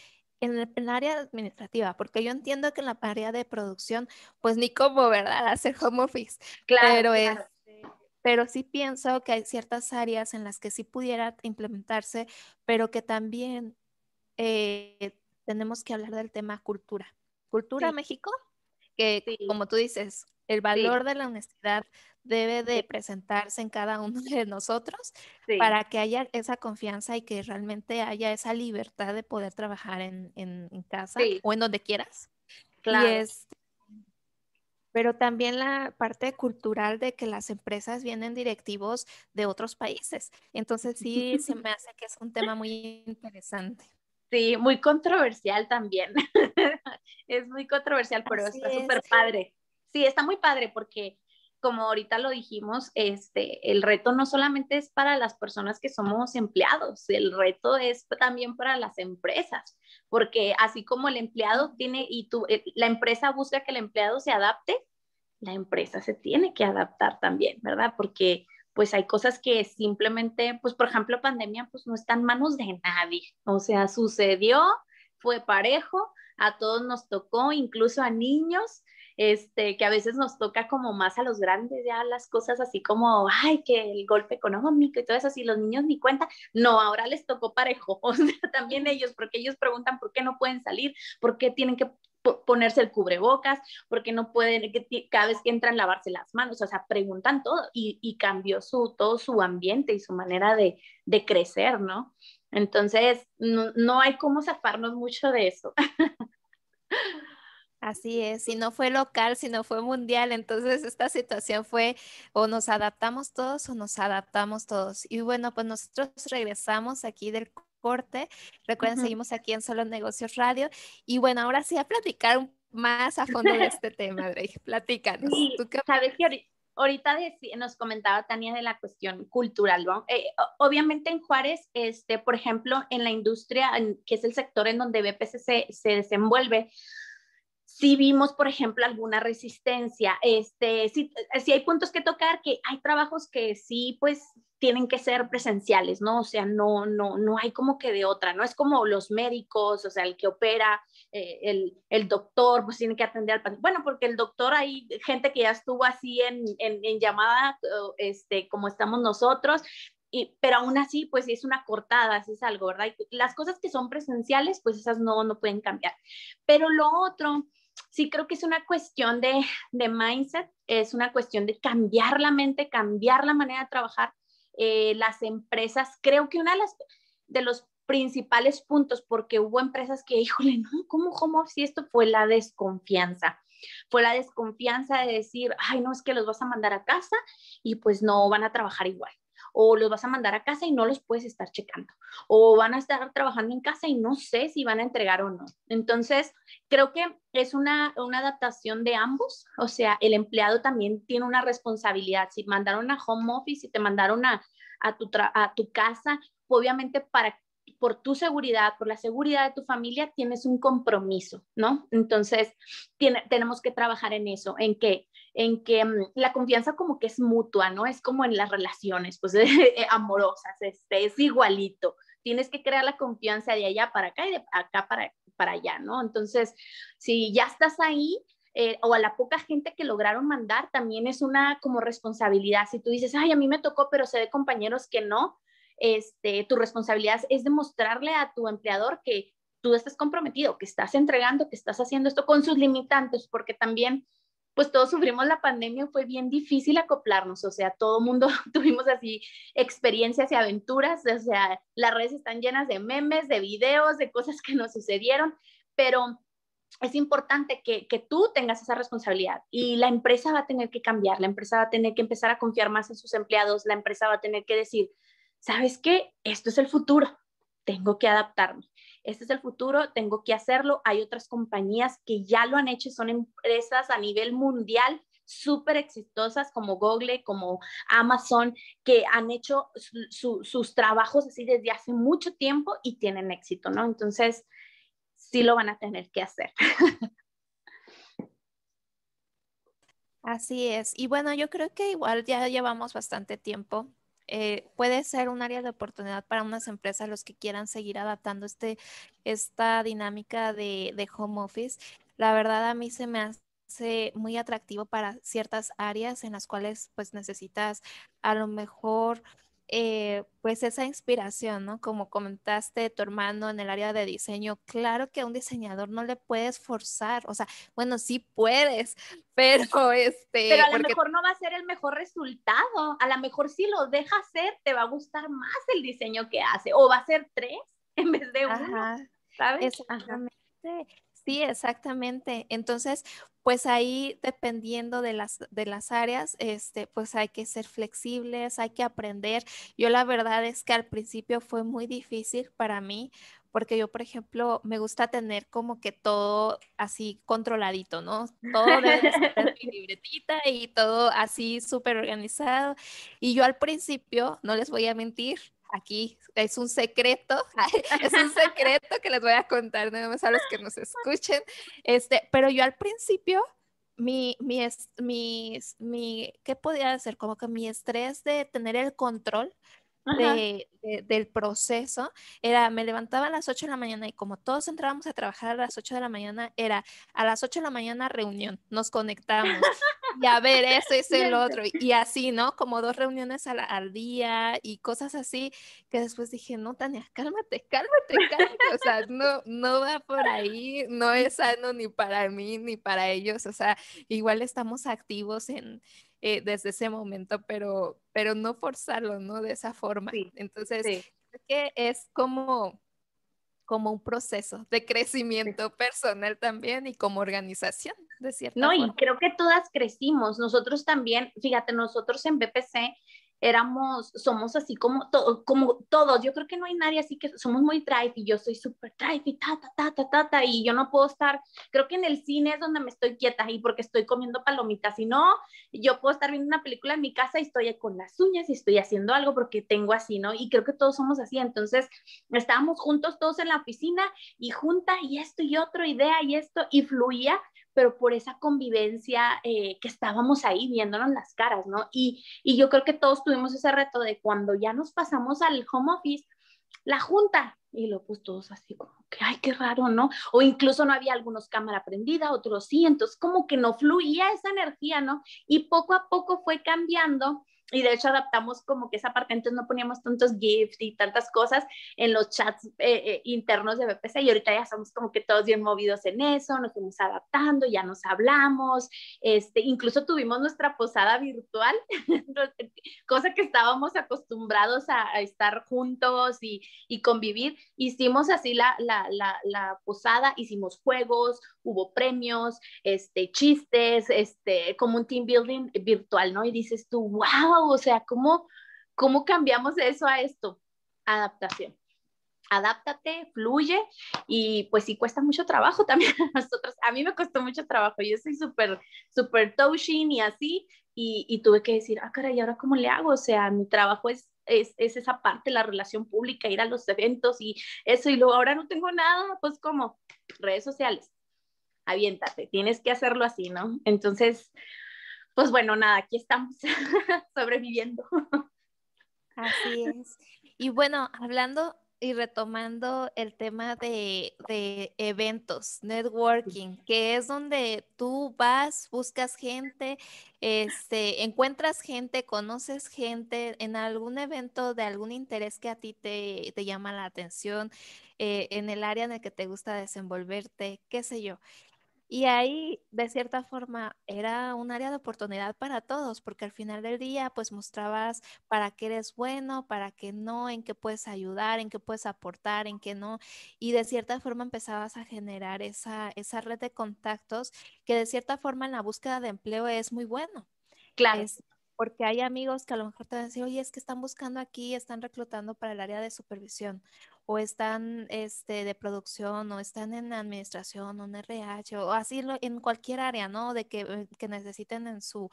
en el, área administrativa, porque yo entiendo que en la área de producción, pues ni cómo, ¿verdad? Hacer home office. Claro. Pero claro pero sí pienso que hay ciertas áreas en las que sí pudiera implementarse, pero que también eh, tenemos que hablar del tema cultura. Cultura México, que como tú dices, el valor de la honestidad debe de presentarse en cada uno de nosotros para que haya esa confianza y que realmente haya esa libertad de poder trabajar en, casa o en donde quieras. Claro pero también la parte cultural de que las empresas vienen directivos de otros países. Entonces sí, se me hace que es un tema muy interesante. Sí, muy controversial también. es muy controversial, pero está súper padre. Sí, está muy padre porque como ahorita lo dijimos, este, el reto no solamente es para las personas que somos empleados, el reto es también para las empresas, porque así como el empleado tiene y tú, eh, la empresa busca que el empleado se adapte, la empresa se tiene que adaptar también, ¿verdad? Porque pues hay cosas que simplemente, pues por ejemplo, pandemia, pues no está en manos de nadie, o sea, sucedió, fue parejo, a todos nos tocó, incluso a niños, este, que a veces nos toca como más a los grandes, ya las cosas así como, ay, que el golpe económico y todo eso, si los niños ni cuenta, no, ahora les tocó parejo, también ellos, porque ellos preguntan por qué no pueden salir, por qué tienen que ponerse el cubrebocas, por qué no pueden, cada vez que entran lavarse las manos, o sea, preguntan todo y, cambió su, todo su ambiente y su manera de, de crecer, ¿no? Entonces, no, no, hay cómo zafarnos mucho de eso. Así es, si no fue local, si no fue mundial, entonces esta situación fue o nos adaptamos todos o nos adaptamos todos. Y bueno, pues nosotros regresamos aquí del corte. Recuerden, seguimos aquí en Solo Negocios Radio. Y bueno, ahora sí a platicar más a fondo de este tema, Drey. Platícanos. ¿Tú Sabes que ahorita nos comentaba Tania de la cuestión cultural, eh, obviamente en Juárez, este, por ejemplo, en la industria, que es el sector en donde BPC se desenvuelve, si vimos, por ejemplo, alguna resistencia, este, si, eh, si, hay puntos que tocar, que hay trabajos que sí, pues tienen que ser presenciales, ¿no? O sea, no, no, no hay como que de otra, ¿no? Es como los médicos, o sea, el que opera, eh, el, el, doctor, pues tiene que atender al paciente. Bueno, porque el doctor, hay gente que ya estuvo así en, en, llamada, este, como estamos nosotros, y, pero aún así, pues es una cortada, es algo, ¿verdad? las cosas que son presenciales, pues esas no, no pueden cambiar. Pero lo otro sí creo que es una cuestión de, mindset, es una cuestión de cambiar la mente, cambiar la manera de trabajar. Eh, las empresas, creo que una de los principales puntos, porque hubo empresas que, híjole, no, ¿cómo home office? esto fue la desconfianza. Fue la desconfianza de decir, ay, no, es que los vas a mandar a casa y pues no van a trabajar igual o los vas a mandar a casa y no los puedes estar checando, o van a estar trabajando en casa y no sé si van a entregar o no. Entonces, creo que es una, adaptación de ambos, o sea, el empleado también tiene una responsabilidad. Si mandaron a home office, si te mandaron a, tu, casa, obviamente para por tu seguridad, por la seguridad de tu familia, tienes un compromiso, ¿no? Entonces, tiene, tenemos que trabajar en eso, en que en que mm, la confianza como que es mutua, ¿no? Es como en las relaciones, pues eh, eh, amorosas, este, es igualito. Tienes que crear la confianza de allá para acá y de acá para, para allá, ¿no? Entonces, si ya estás ahí, eh, o a la poca gente que lograron mandar, también es una como responsabilidad. Si tú dices, ay, a mí me tocó, pero sé de compañeros que no, este, tu responsabilidad es demostrarle a tu empleador que tú estás comprometido, que estás entregando, que estás haciendo esto con sus limitantes, porque también pues todos sufrimos la pandemia, fue bien difícil acoplarnos, o sea, todo mundo tuvimos así experiencias y aventuras, o sea, las redes están llenas de memes, de videos, de cosas que nos sucedieron, pero es importante que, que, tú tengas esa responsabilidad y la empresa va a tener que cambiar, la empresa va a tener que empezar a confiar más en sus empleados, la empresa va a tener que decir, ¿sabes qué? Esto es el futuro, tengo que adaptarme este es el futuro, tengo que hacerlo. Hay otras compañías que ya lo han hecho, son empresas a nivel mundial súper exitosas como Google, como Amazon, que han hecho sus trabajos así desde hace mucho tiempo y tienen éxito, ¿no? Entonces, sí lo van a tener que hacer. Así es. Y bueno, yo creo que igual ya llevamos bastante tiempo eh, puede ser un área de oportunidad para unas empresas los que quieran seguir adaptando este, esta dinámica de, de home office. La verdad a mí se me hace muy atractivo para ciertas áreas en las cuales pues necesitas a lo mejor eh, pues esa inspiración, ¿no? Como comentaste tu hermano en el área de diseño, claro que a un diseñador no le puedes forzar, o sea, bueno, sí puedes, pero este... Pero a lo mejor no va a ser el mejor resultado, a lo mejor si lo dejas hacer, te va a gustar más el diseño que hace, o va a ser tres en vez de uno, ¿sabes? Exactamente. Sí, exactamente. Entonces, pues ahí dependiendo de las, de las áreas, este, pues hay que ser flexibles, hay que aprender. Yo la verdad es que al principio fue muy difícil para mí porque yo, por ejemplo, me gusta tener como que todo así controladito, ¿no? Todo en mi libretita y todo así súper organizado. Y yo al principio, no les voy a mentir, aquí es un secreto, es un secreto que les voy a contar nada más a los que nos escuchen. Este, pero yo al principio, mi, mi, mi, mi ¿qué podía hacer? Como que mi estrés de tener el control del proceso era, me levantaba a las 8 de la mañana y como todos entrábamos a trabajar a las 8 de la mañana, era a las 8 de la mañana reunión, nos conectábamos. y a ver, eso es el otro. Y así, ¿no? Como dos reuniones al, día y cosas así, que después dije, no, Tania, cálmate, cálmate, cálmate. O sea, no, no va por ahí, no es sano ni para mí ni para ellos. O sea, igual estamos activos en, eh, desde ese momento, pero, pero no forzarlo, ¿no? De esa forma. Entonces, que es como como un proceso de crecimiento personal también y como organización. No, y creo que todas crecimos. Nosotros también, fíjate, nosotros en BPC éramos, somos así como, como todos. Yo creo que no hay nadie así que somos muy drive y yo soy súper drive y ta, ta, ta, ta, ta, y yo no puedo estar, creo que en el cine es donde me estoy quieta y porque estoy comiendo palomitas. Si no, yo puedo estar viendo una película en mi casa y estoy con las uñas y estoy haciendo algo porque tengo así, ¿no? Y creo que todos somos así. Entonces, estábamos juntos todos en la oficina y junta y esto y otro idea y esto y fluía pero por esa convivencia eh, que estábamos ahí viéndonos las caras, ¿no? Y, y yo creo que todos tuvimos ese reto de cuando ya nos pasamos al home office, la junta. Y lo pues todos así como que, ay, qué raro, ¿no? O incluso no había algunos cámara prendida, otros sí, entonces como que no fluía esa energía, ¿no? Y poco a poco fue cambiando y de hecho adaptamos como que esa parte, entonces no poníamos tantos GIFs y tantas cosas en los chats eh, eh, internos de BPC y ahorita ya somos como que todos bien movidos en eso, nos fuimos adaptando, ya nos hablamos, este, incluso tuvimos nuestra posada virtual, cosa que estábamos acostumbrados a, estar juntos y, convivir, hicimos así la, posada, hicimos juegos, hubo premios, este, chistes, este, como un team building virtual, ¿no? Y dices tú, wow, o sea, ¿cómo, cómo cambiamos eso a esto? Adaptación. Adáptate, fluye y pues sí cuesta mucho trabajo también a nosotros. A mí me costó mucho trabajo, yo soy súper, súper touching y así y, y, tuve que decir, ah, caray, ¿y ahora cómo le hago? O sea, mi trabajo es es, es, esa parte, la relación pública, ir a los eventos y eso, y luego ahora no tengo nada, pues como redes sociales, aviéntate, tienes que hacerlo así, ¿no? Entonces, pues bueno, nada, aquí estamos sobreviviendo. Así es. Y bueno, hablando y retomando el tema de, eventos, networking, que es donde tú vas, buscas gente, este, encuentras gente, conoces gente en algún evento de algún interés que a ti te, llama la atención, eh, en el área en el que te gusta desenvolverte, qué sé yo. Y ahí, de cierta forma, era un área de oportunidad para todos, porque al final del día, pues mostrabas para qué eres bueno, para qué no, en qué puedes ayudar, en qué puedes aportar, en qué no. Y de cierta forma empezabas a generar esa, esa red de contactos que de cierta forma en la búsqueda de empleo es muy bueno. Claro porque hay amigos que a lo mejor te van a decir, oye, es que están buscando aquí, están reclutando para el área de supervisión, o están este, de producción, o están en administración, o en RH, o así en cualquier área, ¿no? De que, eh, que necesiten en su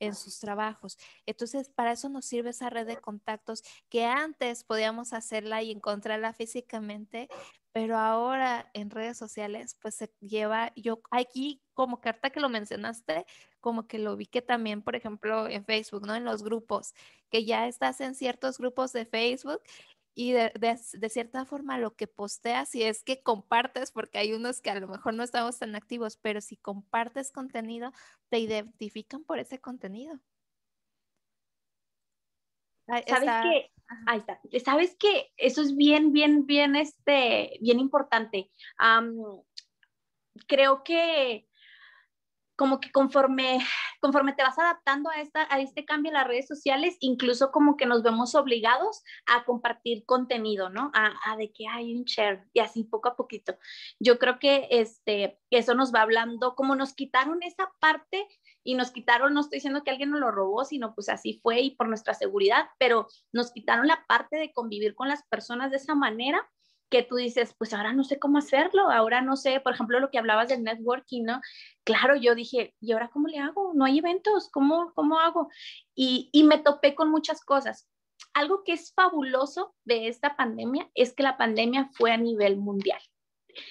en sus trabajos. Entonces, para eso nos sirve esa red de contactos que antes podíamos hacerla y encontrarla físicamente, pero ahora en redes sociales, pues se lleva, yo aquí como carta que lo mencionaste, como que lo vi que también, por ejemplo, en Facebook, ¿no? En los grupos, que ya estás en ciertos grupos de Facebook y de, cierta forma lo que posteas y es que compartes, porque hay unos que a lo mejor no estamos tan activos, pero si compartes contenido, te identifican por ese contenido. ¿Sabes que Ahí está. ¿Sabes que Eso es bien, bien, bien, este, bien importante. creo que como que conforme, conforme te vas adaptando a, esta, a este cambio en las redes sociales, incluso como que nos vemos obligados a compartir contenido, ¿no? A, de que hay un share y así poco a poquito. Yo creo que este, eso nos va hablando, como nos quitaron esa parte y nos quitaron, no estoy diciendo que alguien nos lo robó, sino pues así fue y por nuestra seguridad, pero nos quitaron la parte de convivir con las personas de esa manera que tú dices, pues ahora no sé cómo hacerlo, ahora no sé, por ejemplo, lo que hablabas del networking, ¿no? Claro, yo dije, ¿y ahora cómo le hago? No hay eventos, ¿cómo, cómo hago? Y, y me topé con muchas cosas. Algo que es fabuloso de esta pandemia es que la pandemia fue a nivel mundial.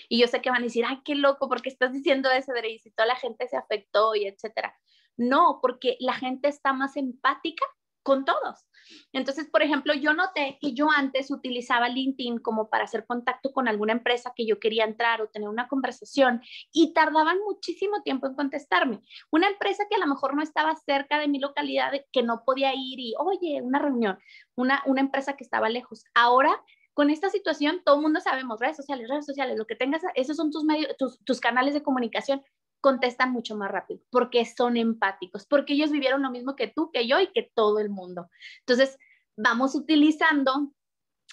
Y yo sé que van a decir, ay, qué loco, porque estás diciendo eso, de y si toda la gente se afectó y etcétera. No, porque la gente está más empática con todos. Entonces, por ejemplo, yo noté que yo antes utilizaba LinkedIn como para hacer contacto con alguna empresa que yo quería entrar o tener una conversación y tardaban muchísimo tiempo en contestarme. Una empresa que a lo mejor no estaba cerca de mi localidad, que no podía ir y, oye, una reunión, una, una empresa que estaba lejos. Ahora con esta situación, todo el mundo sabemos, redes sociales, redes sociales, lo que tengas, esos son tus medios, tus, tus, canales de comunicación contestan mucho más rápido, porque son empáticos, porque ellos vivieron lo mismo que tú, que yo y que todo el mundo. Entonces, vamos utilizando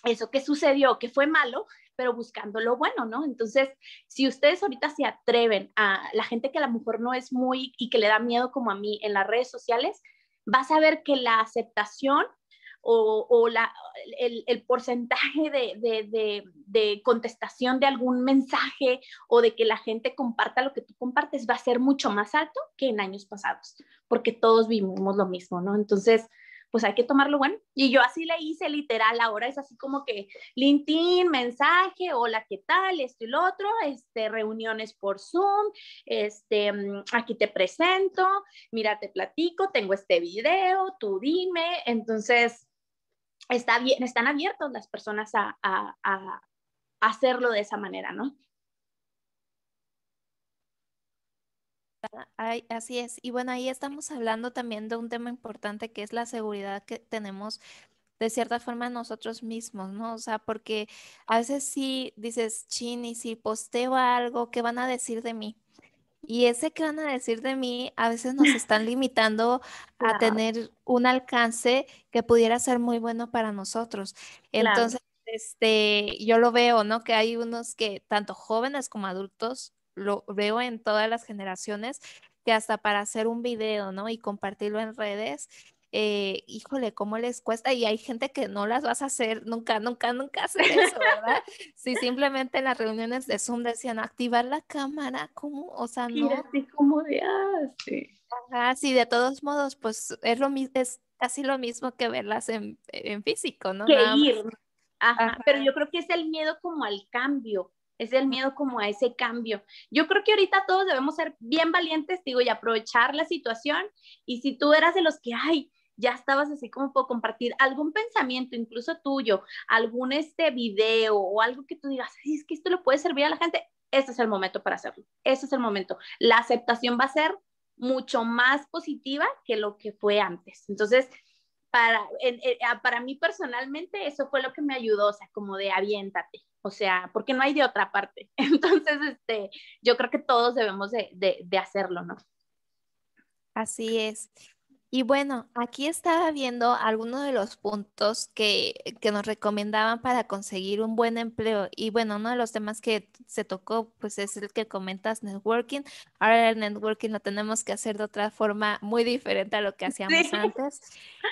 eso que sucedió, que fue malo, pero buscando lo bueno, ¿no? Entonces, si ustedes ahorita se atreven a la gente que a lo mejor no es muy y que le da miedo como a mí en las redes sociales, vas a ver que la aceptación o, el, porcentaje de, contestación de algún mensaje o de que la gente comparta lo que tú compartes va a ser mucho más alto que en años pasados, porque todos vivimos lo mismo, ¿no? Entonces, pues hay que tomarlo bueno. Y yo así le hice literal, ahora es así como que LinkedIn, mensaje, hola, ¿qué tal? Esto y lo otro, este, reuniones por Zoom, este, aquí te presento, mira, te platico, tengo este video, tú dime. Entonces, están abiertos las personas a, hacerlo de esa manera, ¿no? así es. Y bueno, ahí estamos hablando también de un tema importante que es la seguridad que tenemos de cierta forma nosotros mismos, ¿no? O sea, porque a veces sí dices, chin, y si posteo algo, ¿qué van a decir de mí? Y ese que van a decir de mí, a veces nos están limitando a tener un alcance que pudiera ser muy bueno para nosotros. Entonces, este, yo lo veo, ¿no? Que hay unos que, tanto jóvenes como adultos, lo veo en todas las generaciones, que hasta para hacer un video, ¿no? Y compartirlo en redes, eh, híjole, cómo les cuesta, y hay gente que no las vas a hacer, nunca, nunca, nunca hacer eso, ¿verdad? si simplemente en las reuniones de Zoom decían activar la cámara, ¿cómo? O sea, no. Ah, sí, como veas? Ajá, sí, de todos modos, pues es lo es casi lo mismo que verlas en, físico, ¿no? Que ir. Ajá. pero yo creo que es el miedo como al cambio, es el miedo como a ese cambio. Yo creo que ahorita todos debemos ser bien valientes, digo, y aprovechar la situación. Y si tú eras de los que, ay, ya estabas así como puedo compartir algún pensamiento, incluso tuyo, algún este video o algo que tú digas, es que esto le puede servir a la gente, ese es el momento para hacerlo, ese es el momento. La aceptación va a ser mucho más positiva que lo que fue antes. Entonces, para, eh, para mí personalmente, eso fue lo que me ayudó, o sea, como de aviéntate, o sea, porque no hay de otra parte. Entonces, este, yo creo que todos debemos de, de hacerlo, ¿no? Así es. Y bueno, aquí estaba viendo algunos de los puntos que, nos recomendaban para conseguir un buen empleo. Y bueno, uno de los temas que se tocó, pues es el que comentas, networking. Ahora el networking lo tenemos que hacer de otra forma muy diferente a lo que hacíamos antes.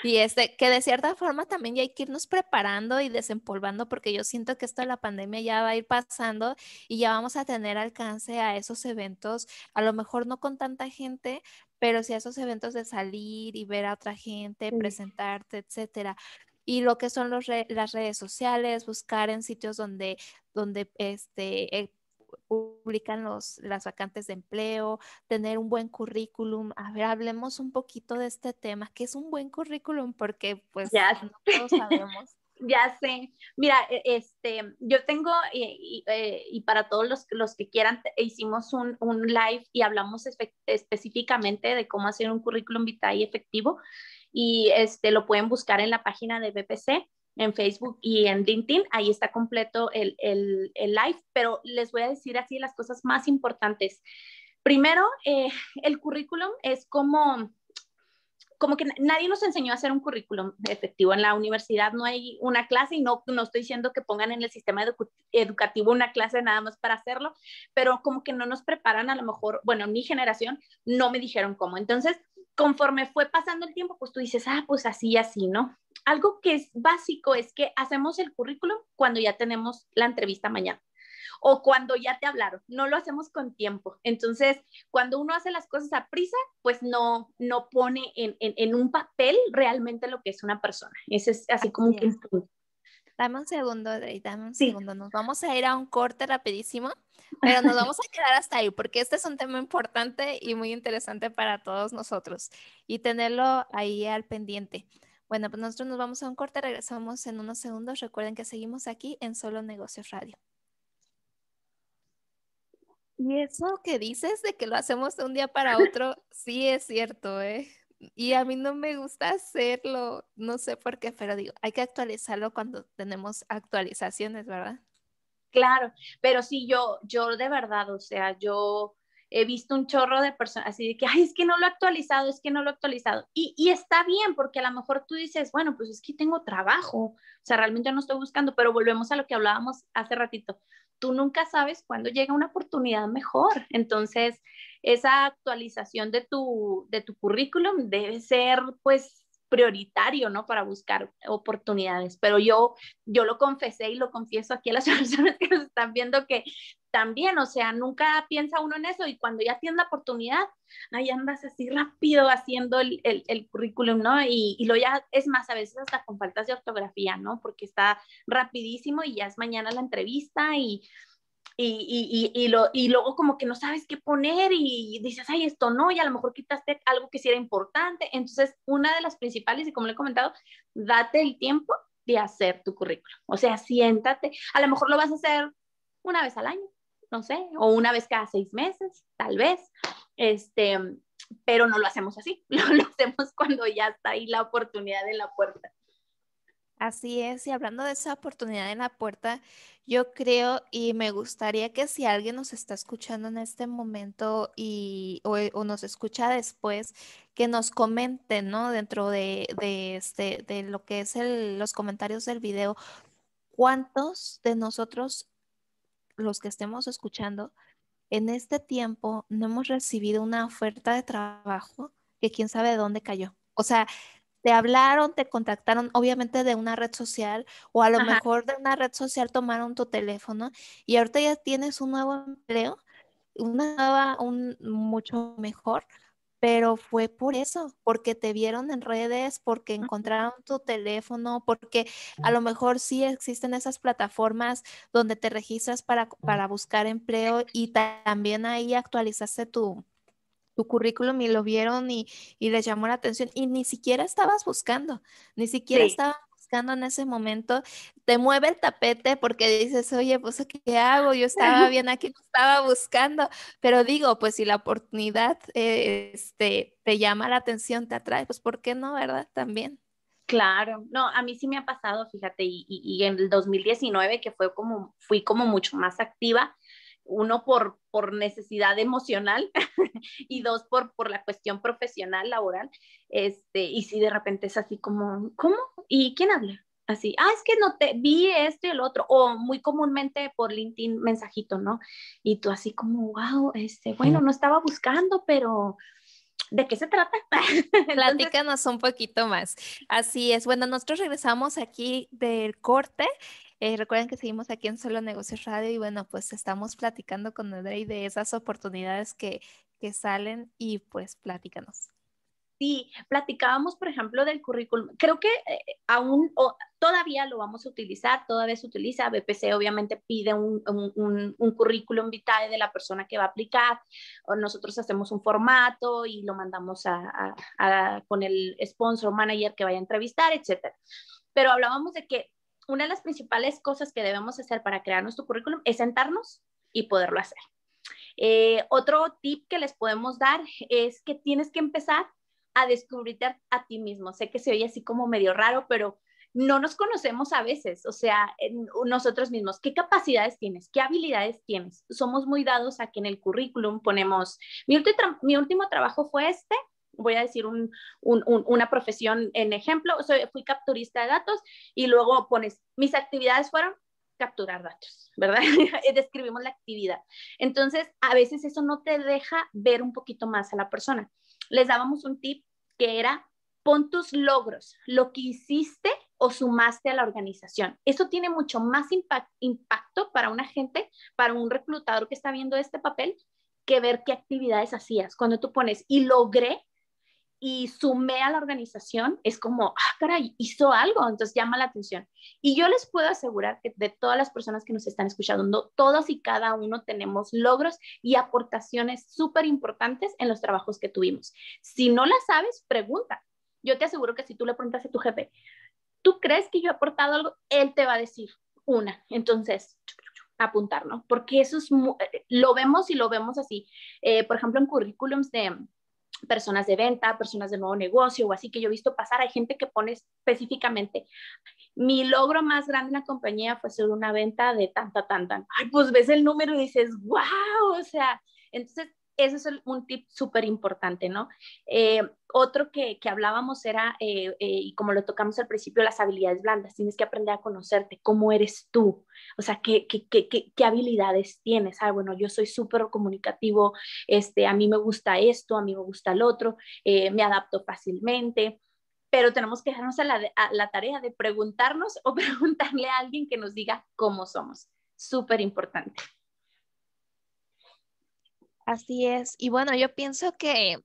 Y este, que de cierta forma también ya hay que irnos preparando y desempolvando, porque yo siento que esto de la pandemia ya va a ir pasando y ya vamos a tener alcance a esos eventos, a lo mejor no con tanta gente, pero si esos eventos de salir y ver a otra gente, presentarte, etcétera. Y lo que son los las redes sociales, buscar en sitios donde, donde este, eh, publican los, las vacantes de empleo, tener un buen currículum. A ver, hablemos un poquito de este tema, que es un buen currículum porque pues ya no todos sabemos ya sé. Mira, e, este, yo tengo, eh, y, para todos los, los, que quieran, hicimos un, live y hablamos específicamente de cómo hacer un currículum vitae efectivo y este, lo pueden buscar en la página de BPC, en Facebook y en LinkedIn. Ahí está completo el, live, pero les voy a decir así las cosas más importantes. Primero, eh, el currículum es como como que nadie nos enseñó a hacer un currículum efectivo en la universidad, no hay una clase y no, no estoy diciendo que pongan en el sistema educativo una clase nada más para hacerlo, pero como que no nos preparan a lo mejor, bueno, mi generación no me dijeron cómo. Entonces, conforme fue pasando el tiempo, pues tú dices, ah, pues así, así, ¿no? Algo que es básico es que hacemos el currículum cuando ya tenemos la entrevista mañana o cuando ya te hablaron. No lo hacemos con tiempo. Entonces, cuando uno hace las cosas a prisa, pues no, no pone en, un papel realmente lo que es una persona. Ese es así como que un Dame un segundo, Adri, dame un segundo. Nos vamos a ir a un corte rapidísimo, pero nos vamos a quedar hasta ahí porque este es un tema importante y muy interesante para todos nosotros y tenerlo ahí al pendiente. Bueno, pues nosotros nos vamos a un corte, regresamos en unos segundos. Recuerden que seguimos aquí en Solo Negocios Radio. Y eso que dices de que lo hacemos de un día para otro, sí es cierto, ¿eh? Y a mí no me gusta hacerlo, no sé por qué, pero digo, hay que actualizarlo cuando tenemos actualizaciones, ¿verdad? Claro, pero sí, yo, yo de verdad, o sea, yo he visto un chorro de personas así de que, ay, es que no lo he actualizado, es que no lo he actualizado. Y, y, está bien, porque a lo mejor tú dices, bueno, pues es que tengo trabajo, o sea, realmente no estoy buscando, pero volvemos a lo que hablábamos hace ratito tú nunca sabes cuándo llega una oportunidad mejor. Entonces, esa actualización de tu, de tu currículum debe ser pues prioritario, ¿no? Para buscar oportunidades. Pero yo, yo lo confesé y lo confieso aquí a las personas que nos están viendo que también, o sea, nunca piensa uno en eso y cuando ya tienes la oportunidad, ahí andas así rápido haciendo el, currículum, ¿no? Y, lo ya, es más, a veces hasta con faltas de ortografía, ¿no? Porque está rapidísimo y ya es mañana la entrevista y, y, y, lo, y luego como que no sabes qué poner y dices, ay, esto no, y a lo mejor quitaste algo que sí era importante. Entonces, una de las principales, y como le he comentado, date el tiempo de hacer tu currículum. O sea, siéntate, a lo mejor lo vas a hacer una vez al año, no sé, o una vez cada seis meses, tal vez, este, pero no lo hacemos así, lo, lo hacemos cuando ya está ahí la oportunidad en la puerta. Así es, y hablando de esa oportunidad en la puerta, yo creo y me gustaría que si alguien nos está escuchando en este momento y, o, nos escucha después, que nos comenten, ¿no? Dentro de, de, este, de lo que es el, los comentarios del video, ¿cuántos de nosotros los que estemos escuchando, en este tiempo no hemos recibido una oferta de trabajo que quién sabe de dónde cayó. O sea, te hablaron, te contactaron, obviamente de una red social, o a lo mejor de una red social tomaron tu teléfono y ahorita ya tienes un nuevo empleo, una nueva, un mucho mejor, pero fue por eso, porque te vieron en redes, porque encontraron tu teléfono, porque a lo mejor sí existen esas plataformas donde te registras para, para buscar empleo y también ahí actualizaste tu, tu currículum y lo vieron y, les llamó la atención y ni siquiera estabas buscando, ni siquiera estabas buscando en ese momento, te mueve el tapete porque dices, oye, pues, ¿qué hago? Yo estaba bien aquí, estaba buscando, pero digo, pues si la oportunidad eh, este, te llama la atención, te atrae, pues, ¿por qué no, verdad? También. Claro, no, a mí sí me ha pasado, fíjate, y, y en el 2019 que fue como, fui como mucho más activa, uno por, por necesidad emocional y dos por, por la cuestión profesional, laboral, este, y si de repente es así como, ¿cómo? ¿Y quién habla? Así, ah, es que no te vi esto y el otro, o muy comúnmente por LinkedIn mensajito, ¿no? Y tú así como, wow, este, bueno, no estaba buscando, pero ¿De qué se trata? Entonces... Platícanos un poquito más. Así es. Bueno, nosotros regresamos aquí del corte eh, recuerden que seguimos aquí en Solo Negocios Radio y bueno, pues estamos platicando con Andrei de esas oportunidades que, salen y pues platícanos. Sí, platicábamos, por ejemplo, del currículum. Creo que eh, aún todavía lo vamos a utilizar, todavía se utiliza. BPC obviamente pide un, currículum vitae de la persona que va a aplicar. O nosotros hacemos un formato y lo mandamos con el sponsor manager que vaya a entrevistar, etc. Pero hablábamos de que una de las principales cosas que debemos hacer para crear nuestro currículum es sentarnos y poderlo hacer. Eh, otro tip que les podemos dar es que tienes que empezar a descubrirte a, ti mismo. Sé que se oye así como medio raro, pero no nos conocemos a veces, o sea, nosotros mismos. ¿Qué capacidades tienes? ¿Qué habilidades tienes? Somos muy dados a que en el currículum ponemos, mi último trabajo fue este, voy a decir una profesión en ejemplo, fui capturista de datos y luego pones, mis actividades fueron capturar datos, ¿verdad? Describimos la actividad. Entonces, a veces eso no te deja ver un poquito más a la persona. Les dábamos un tip que era, pon tus logros, lo que hiciste o sumaste a la organización. Eso tiene mucho más impacto para una gente, para un reclutador que está viendo este papel, que ver qué actividades hacías. Cuando tú pones y logré y sumé a la organización, es como, ah, caray, hizo algo, entonces llama la atención. Y yo les puedo asegurar que de todas las personas que nos están escuchando, todos y cada uno tenemos logros y aportaciones súper importantes en los trabajos que tuvimos. Si no la sabes, pregunta. Yo te aseguro que si tú le preguntas a tu jefe, ¿tú crees que yo he aportado algo? Él te va a decir una. Entonces, apuntar, ¿no? Porque eso es, eh, lo vemos y lo vemos así. Eh, por ejemplo, en currículums de personas de venta, personas de nuevo negocio o así que yo he visto pasar. Hay gente que pone específicamente, mi logro más grande en la compañía fue ser una venta de tanta, tanta. Ay, pues ves el número y dices, wow, o sea, entonces ese es un tip súper importante, ¿no? Eh, otro que, hablábamos era, eh, eh, y como lo tocamos al principio, las habilidades blandas. Tienes que aprender a conocerte, cómo eres tú, o sea, qué, qué, habilidades tienes. Ah, bueno, yo soy súper comunicativo, este, a mí me gusta esto, a mí me gusta el otro, eh, me adapto fácilmente pero tenemos que dejarnos a la, a la, tarea de preguntarnos o preguntarle a alguien que nos diga cómo somos. Súper importante. Así es. Y bueno, yo pienso que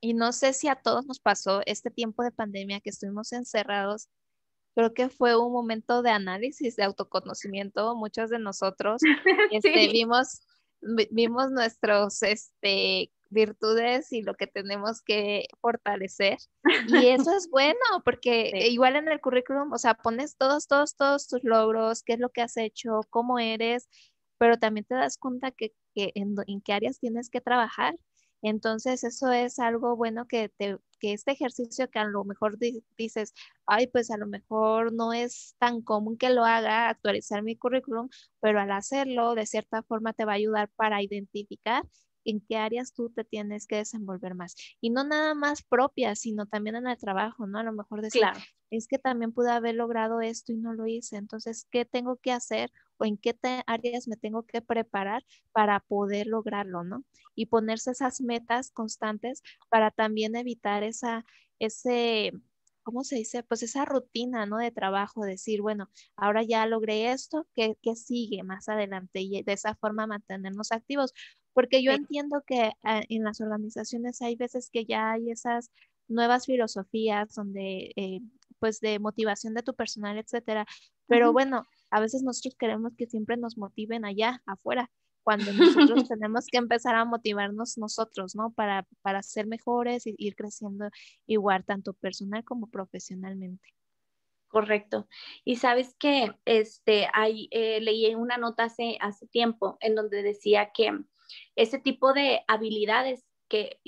y no sé si a todos nos pasó este tiempo de pandemia que estuvimos encerrados, creo que fue un momento de análisis, de autoconocimiento, muchos de nosotros este, vimos, vimos nuestros este, virtudes y lo que tenemos que fortalecer. Y eso es bueno, porque igual en el currículum, o sea, pones todos, todos, todos tus logros, qué es lo que has hecho, cómo eres, pero también te das cuenta que, en qué áreas tienes que trabajar entonces, eso es algo bueno que, que este ejercicio que a lo mejor dices, ay, pues a lo mejor no es tan común que lo haga, actualizar mi currículum, pero al hacerlo, de cierta forma te va a ayudar para identificar en qué áreas tú te tienes que desenvolver más. Y no nada más propias, sino también en el trabajo, ¿no? A lo mejor decir, es que también pude haber logrado esto y no lo hice. Entonces, ¿qué tengo que hacer o en qué áreas me tengo que preparar para poder lograrlo, ¿no? Y ponerse esas metas constantes para también evitar esa, ese, ¿cómo se dice? Pues esa rutina, ¿no? De trabajo, decir, bueno, ahora ya logré esto, ¿qué, qué sigue más adelante? Y de esa forma mantenernos activos, porque yo entiendo que ah, en las organizaciones hay veces que ya hay esas nuevas filosofías donde, eh, pues, de motivación de tu personal, etcétera. Pero bueno, a veces nosotros queremos que siempre nos motiven allá, afuera, cuando nosotros tenemos que empezar a motivarnos nosotros, ¿no? Para, para ser mejores y ir creciendo igual, tanto personal como profesionalmente. Correcto. Y sabes que este, eh, leí una nota hace, hace tiempo en donde decía que ese tipo de habilidades que,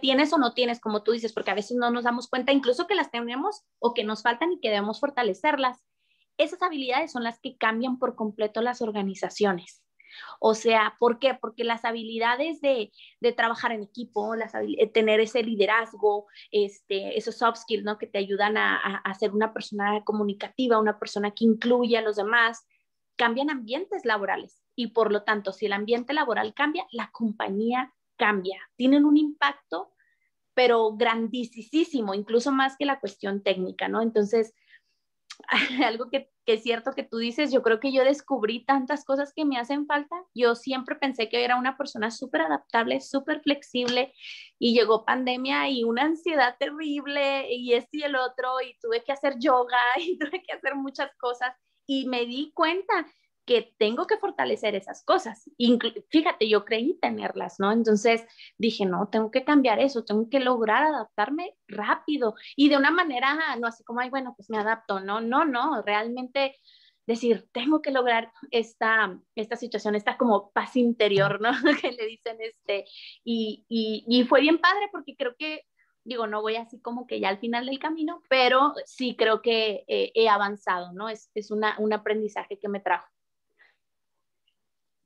tienes o no tienes, como tú dices, porque a veces no nos damos cuenta incluso que las tenemos o que nos faltan y que debemos fortalecerlas. Esas habilidades son las que cambian por completo las organizaciones. O sea, ¿por qué? Porque las habilidades de, trabajar en equipo, las eh, tener ese liderazgo, este, esos soft skills ¿no? que te ayudan a, a, a ser una persona comunicativa, una persona que incluye a los demás, cambian ambientes laborales y por lo tanto, si el ambiente laboral cambia, la compañía cambia. Tienen un impacto, pero grandísimo, incluso más que la cuestión técnica, ¿no? Entonces, algo que, es cierto que tú dices, yo creo que yo descubrí tantas cosas que me hacen falta. Yo siempre pensé que era una persona súper adaptable, súper flexible y llegó pandemia y una ansiedad terrible y este y el otro y tuve que hacer yoga y tuve que hacer muchas cosas y me di cuenta que tengo que fortalecer esas cosas. fíjate, yo creí tenerlas, ¿no? Entonces dije, no, tengo que cambiar eso, tengo que lograr adaptarme rápido y de una manera, no así como, ay, bueno, pues me adapto, no, no, no, realmente decir, tengo que lograr esta, esta situación, esta como paz interior, ¿no? que le dicen este, y, fue bien padre porque creo que digo, no voy así como que ya al final del camino, pero sí creo que he avanzado, ¿no? Es, es una, un aprendizaje que me trajo.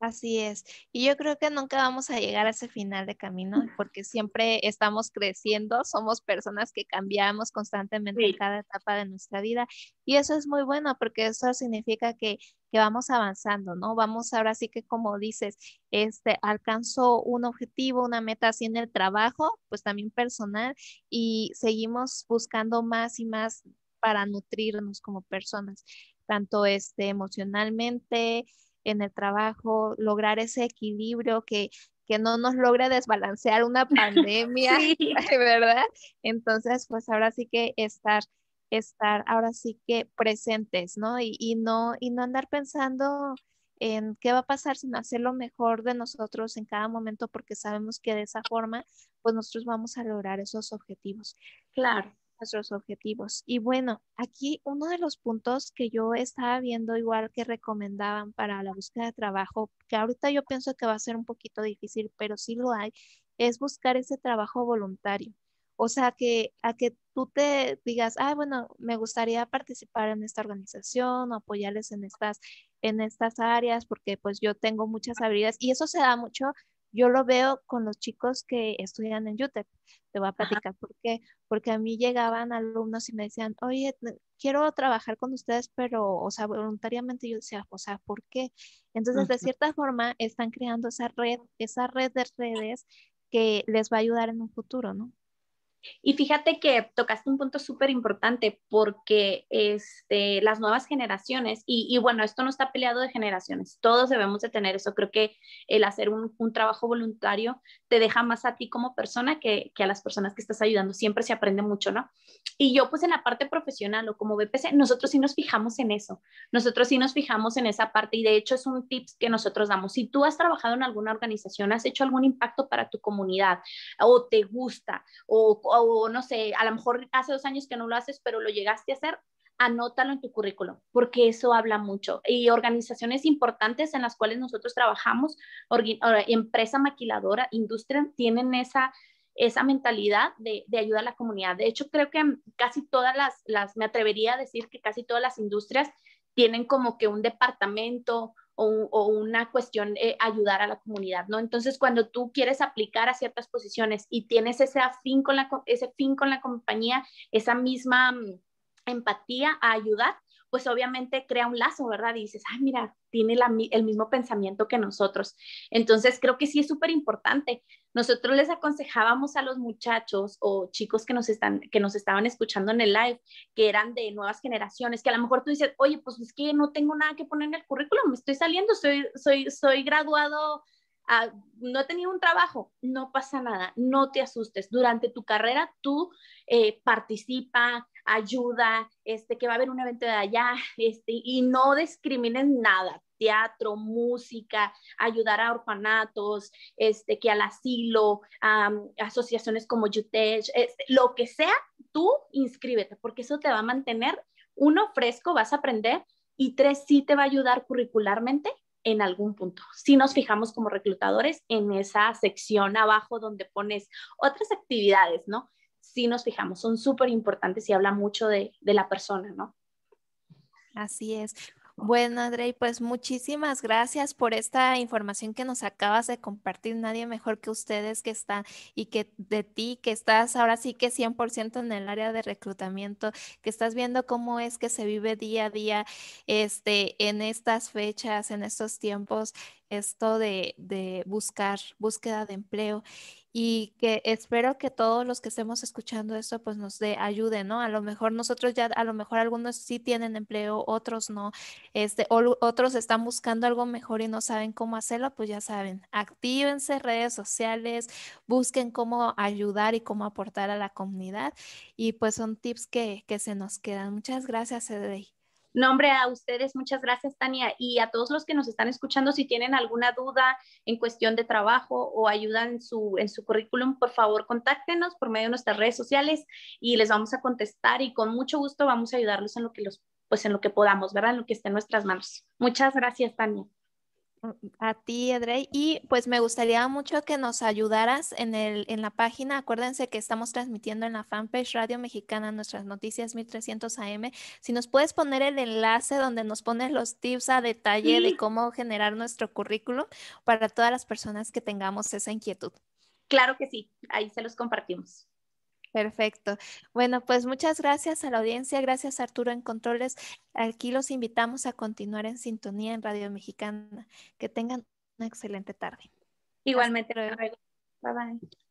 Así es. Y yo creo que nunca vamos a llegar a ese final de camino porque siempre estamos creciendo, somos personas que cambiamos constantemente en cada etapa de nuestra vida y eso es muy bueno porque eso significa que, que, vamos avanzando, ¿no? Vamos ahora sí que como dices, este, alcanzó un objetivo, una meta así en el trabajo, pues también personal y seguimos buscando más y más para nutrirnos como personas, tanto este, emocionalmente, en el trabajo, lograr ese equilibrio que, que no nos logre desbalancear una pandemia, ¿verdad? Entonces, pues ahora sí que estar estar ahora sí que presentes, ¿no? Y, y, no, y no andar pensando en qué va a pasar, sino hacer lo mejor de nosotros en cada momento, porque sabemos que de esa forma, pues nosotros vamos a lograr esos objetivos. Claro nuestros objetivos. Y bueno, aquí uno de los puntos que yo estaba viendo igual que recomendaban para la búsqueda de trabajo, que ahorita yo pienso que va a ser un poquito difícil, pero sí lo hay, es buscar ese trabajo voluntario. O sea, que a que tú te digas, ah, bueno, me gustaría participar en esta organización, o apoyarles en estas, en estas áreas, porque pues yo tengo muchas habilidades. Y eso se da mucho yo lo veo con los chicos que estudian en UTEP. Te voy a platicar por qué. Porque a mí llegaban alumnos y me decían, oye, quiero trabajar con ustedes, pero, o sea, voluntariamente yo decía, o sea, ¿por qué? Entonces, de cierta forma, están creando esa red, esa red de redes que les va a ayudar en un futuro, ¿no? Y fíjate que tocaste un punto súper importante porque este, las nuevas generaciones, y, y, bueno, esto no está peleado de generaciones, todos debemos de tener eso. Creo que el hacer un, un trabajo voluntario te deja más a ti como persona que, que, a las personas que estás ayudando. Siempre se aprende mucho, ¿no? Y yo pues en la parte profesional o como BPC, nosotros sí nos fijamos en eso, nosotros sí nos fijamos en esa parte y de hecho es un tip que nosotros damos. Si tú has trabajado en alguna organización, has hecho algún impacto para tu comunidad o te gusta o o no sé, a lo mejor hace dos años que no lo haces, pero lo llegaste a hacer, anótalo en tu currículum, porque eso habla mucho. Y organizaciones importantes en las cuales nosotros trabajamos, empresa maquiladora, industria, tienen esa, esa mentalidad de, ayuda a la comunidad. De hecho, creo que casi todas las, las, me atrevería a decir que casi todas las industrias tienen como que un departamento o, una cuestión eh, ayudar a la comunidad, ¿no? Entonces, cuando tú quieres aplicar a ciertas posiciones y tienes ese, afín con la, ese fin con la compañía, esa misma mm, empatía a ayudar, pues obviamente crea un lazo, ¿verdad? Y dices, ay, mira, tiene el mismo pensamiento que nosotros. Entonces, creo que sí es súper importante. Nosotros les aconsejábamos a los muchachos o chicos que nos, están, que nos estaban escuchando en el live, que eran de nuevas generaciones, que a lo mejor tú dices, oye, pues es que no tengo nada que poner en el currículum, me estoy saliendo, soy, soy, soy graduado Ah, no he tenido un trabajo, no pasa nada, no te asustes. Durante tu carrera tú eh, participa, ayuda, este, que va a haber un evento de allá, este, y no discrimines nada, teatro, música, ayudar a orfanatos, este, que al asilo, mm, asociaciones como Yutech, este, lo que sea, tú inscríbete, porque eso te va a mantener, uno, fresco, vas a aprender, y tres, sí te va a ayudar curricularmente en algún punto. Si nos fijamos como reclutadores en esa sección abajo donde pones otras actividades, ¿no? Si nos fijamos, son súper importantes y habla mucho de, de la persona, ¿no? Así es. Bueno, Andrey, pues muchísimas gracias por esta información que nos acabas de compartir. Nadie mejor que ustedes que están y que de ti, que estás ahora sí que 100% en el área de reclutamiento, que estás viendo cómo es que se vive día a día este, en estas fechas, en estos tiempos, esto de, de buscar, búsqueda de empleo y que espero que todos los que estemos escuchando esto pues nos dé ayude, ¿no? A lo mejor nosotros ya, a lo mejor algunos sí tienen empleo, otros no, este, o, otros están buscando algo mejor y no saben cómo hacerlo, pues ya saben, actívense redes sociales, busquen cómo ayudar y cómo aportar a la comunidad y pues son tips que, que se nos quedan. Muchas gracias, Edrey. No, hombre, a ustedes muchas gracias, Tania. Y a todos los que nos están escuchando, si tienen alguna duda en cuestión de trabajo o ayudan en su, en su currículum, por favor, contáctenos por medio de nuestras redes sociales y les vamos a contestar y con mucho gusto vamos a ayudarlos en lo que los pues en lo que podamos, ¿verdad? En lo que esté en nuestras manos. Muchas gracias, Tania. A ti, Edrey. Y pues me gustaría mucho que nos ayudaras en, el, en la página. Acuérdense que estamos transmitiendo en la fanpage Radio Mexicana nuestras noticias 1300 AM. Si nos puedes poner el enlace donde nos pones los tips a detalle de cómo generar nuestro currículum para todas las personas que tengamos esa inquietud. Claro que sí, ahí se los compartimos. Perfecto. Bueno, pues muchas gracias a la audiencia, gracias Arturo en Controles. Aquí los invitamos a continuar en sintonía en Radio Mexicana. Que tengan una excelente tarde. Igualmente. Bye bye.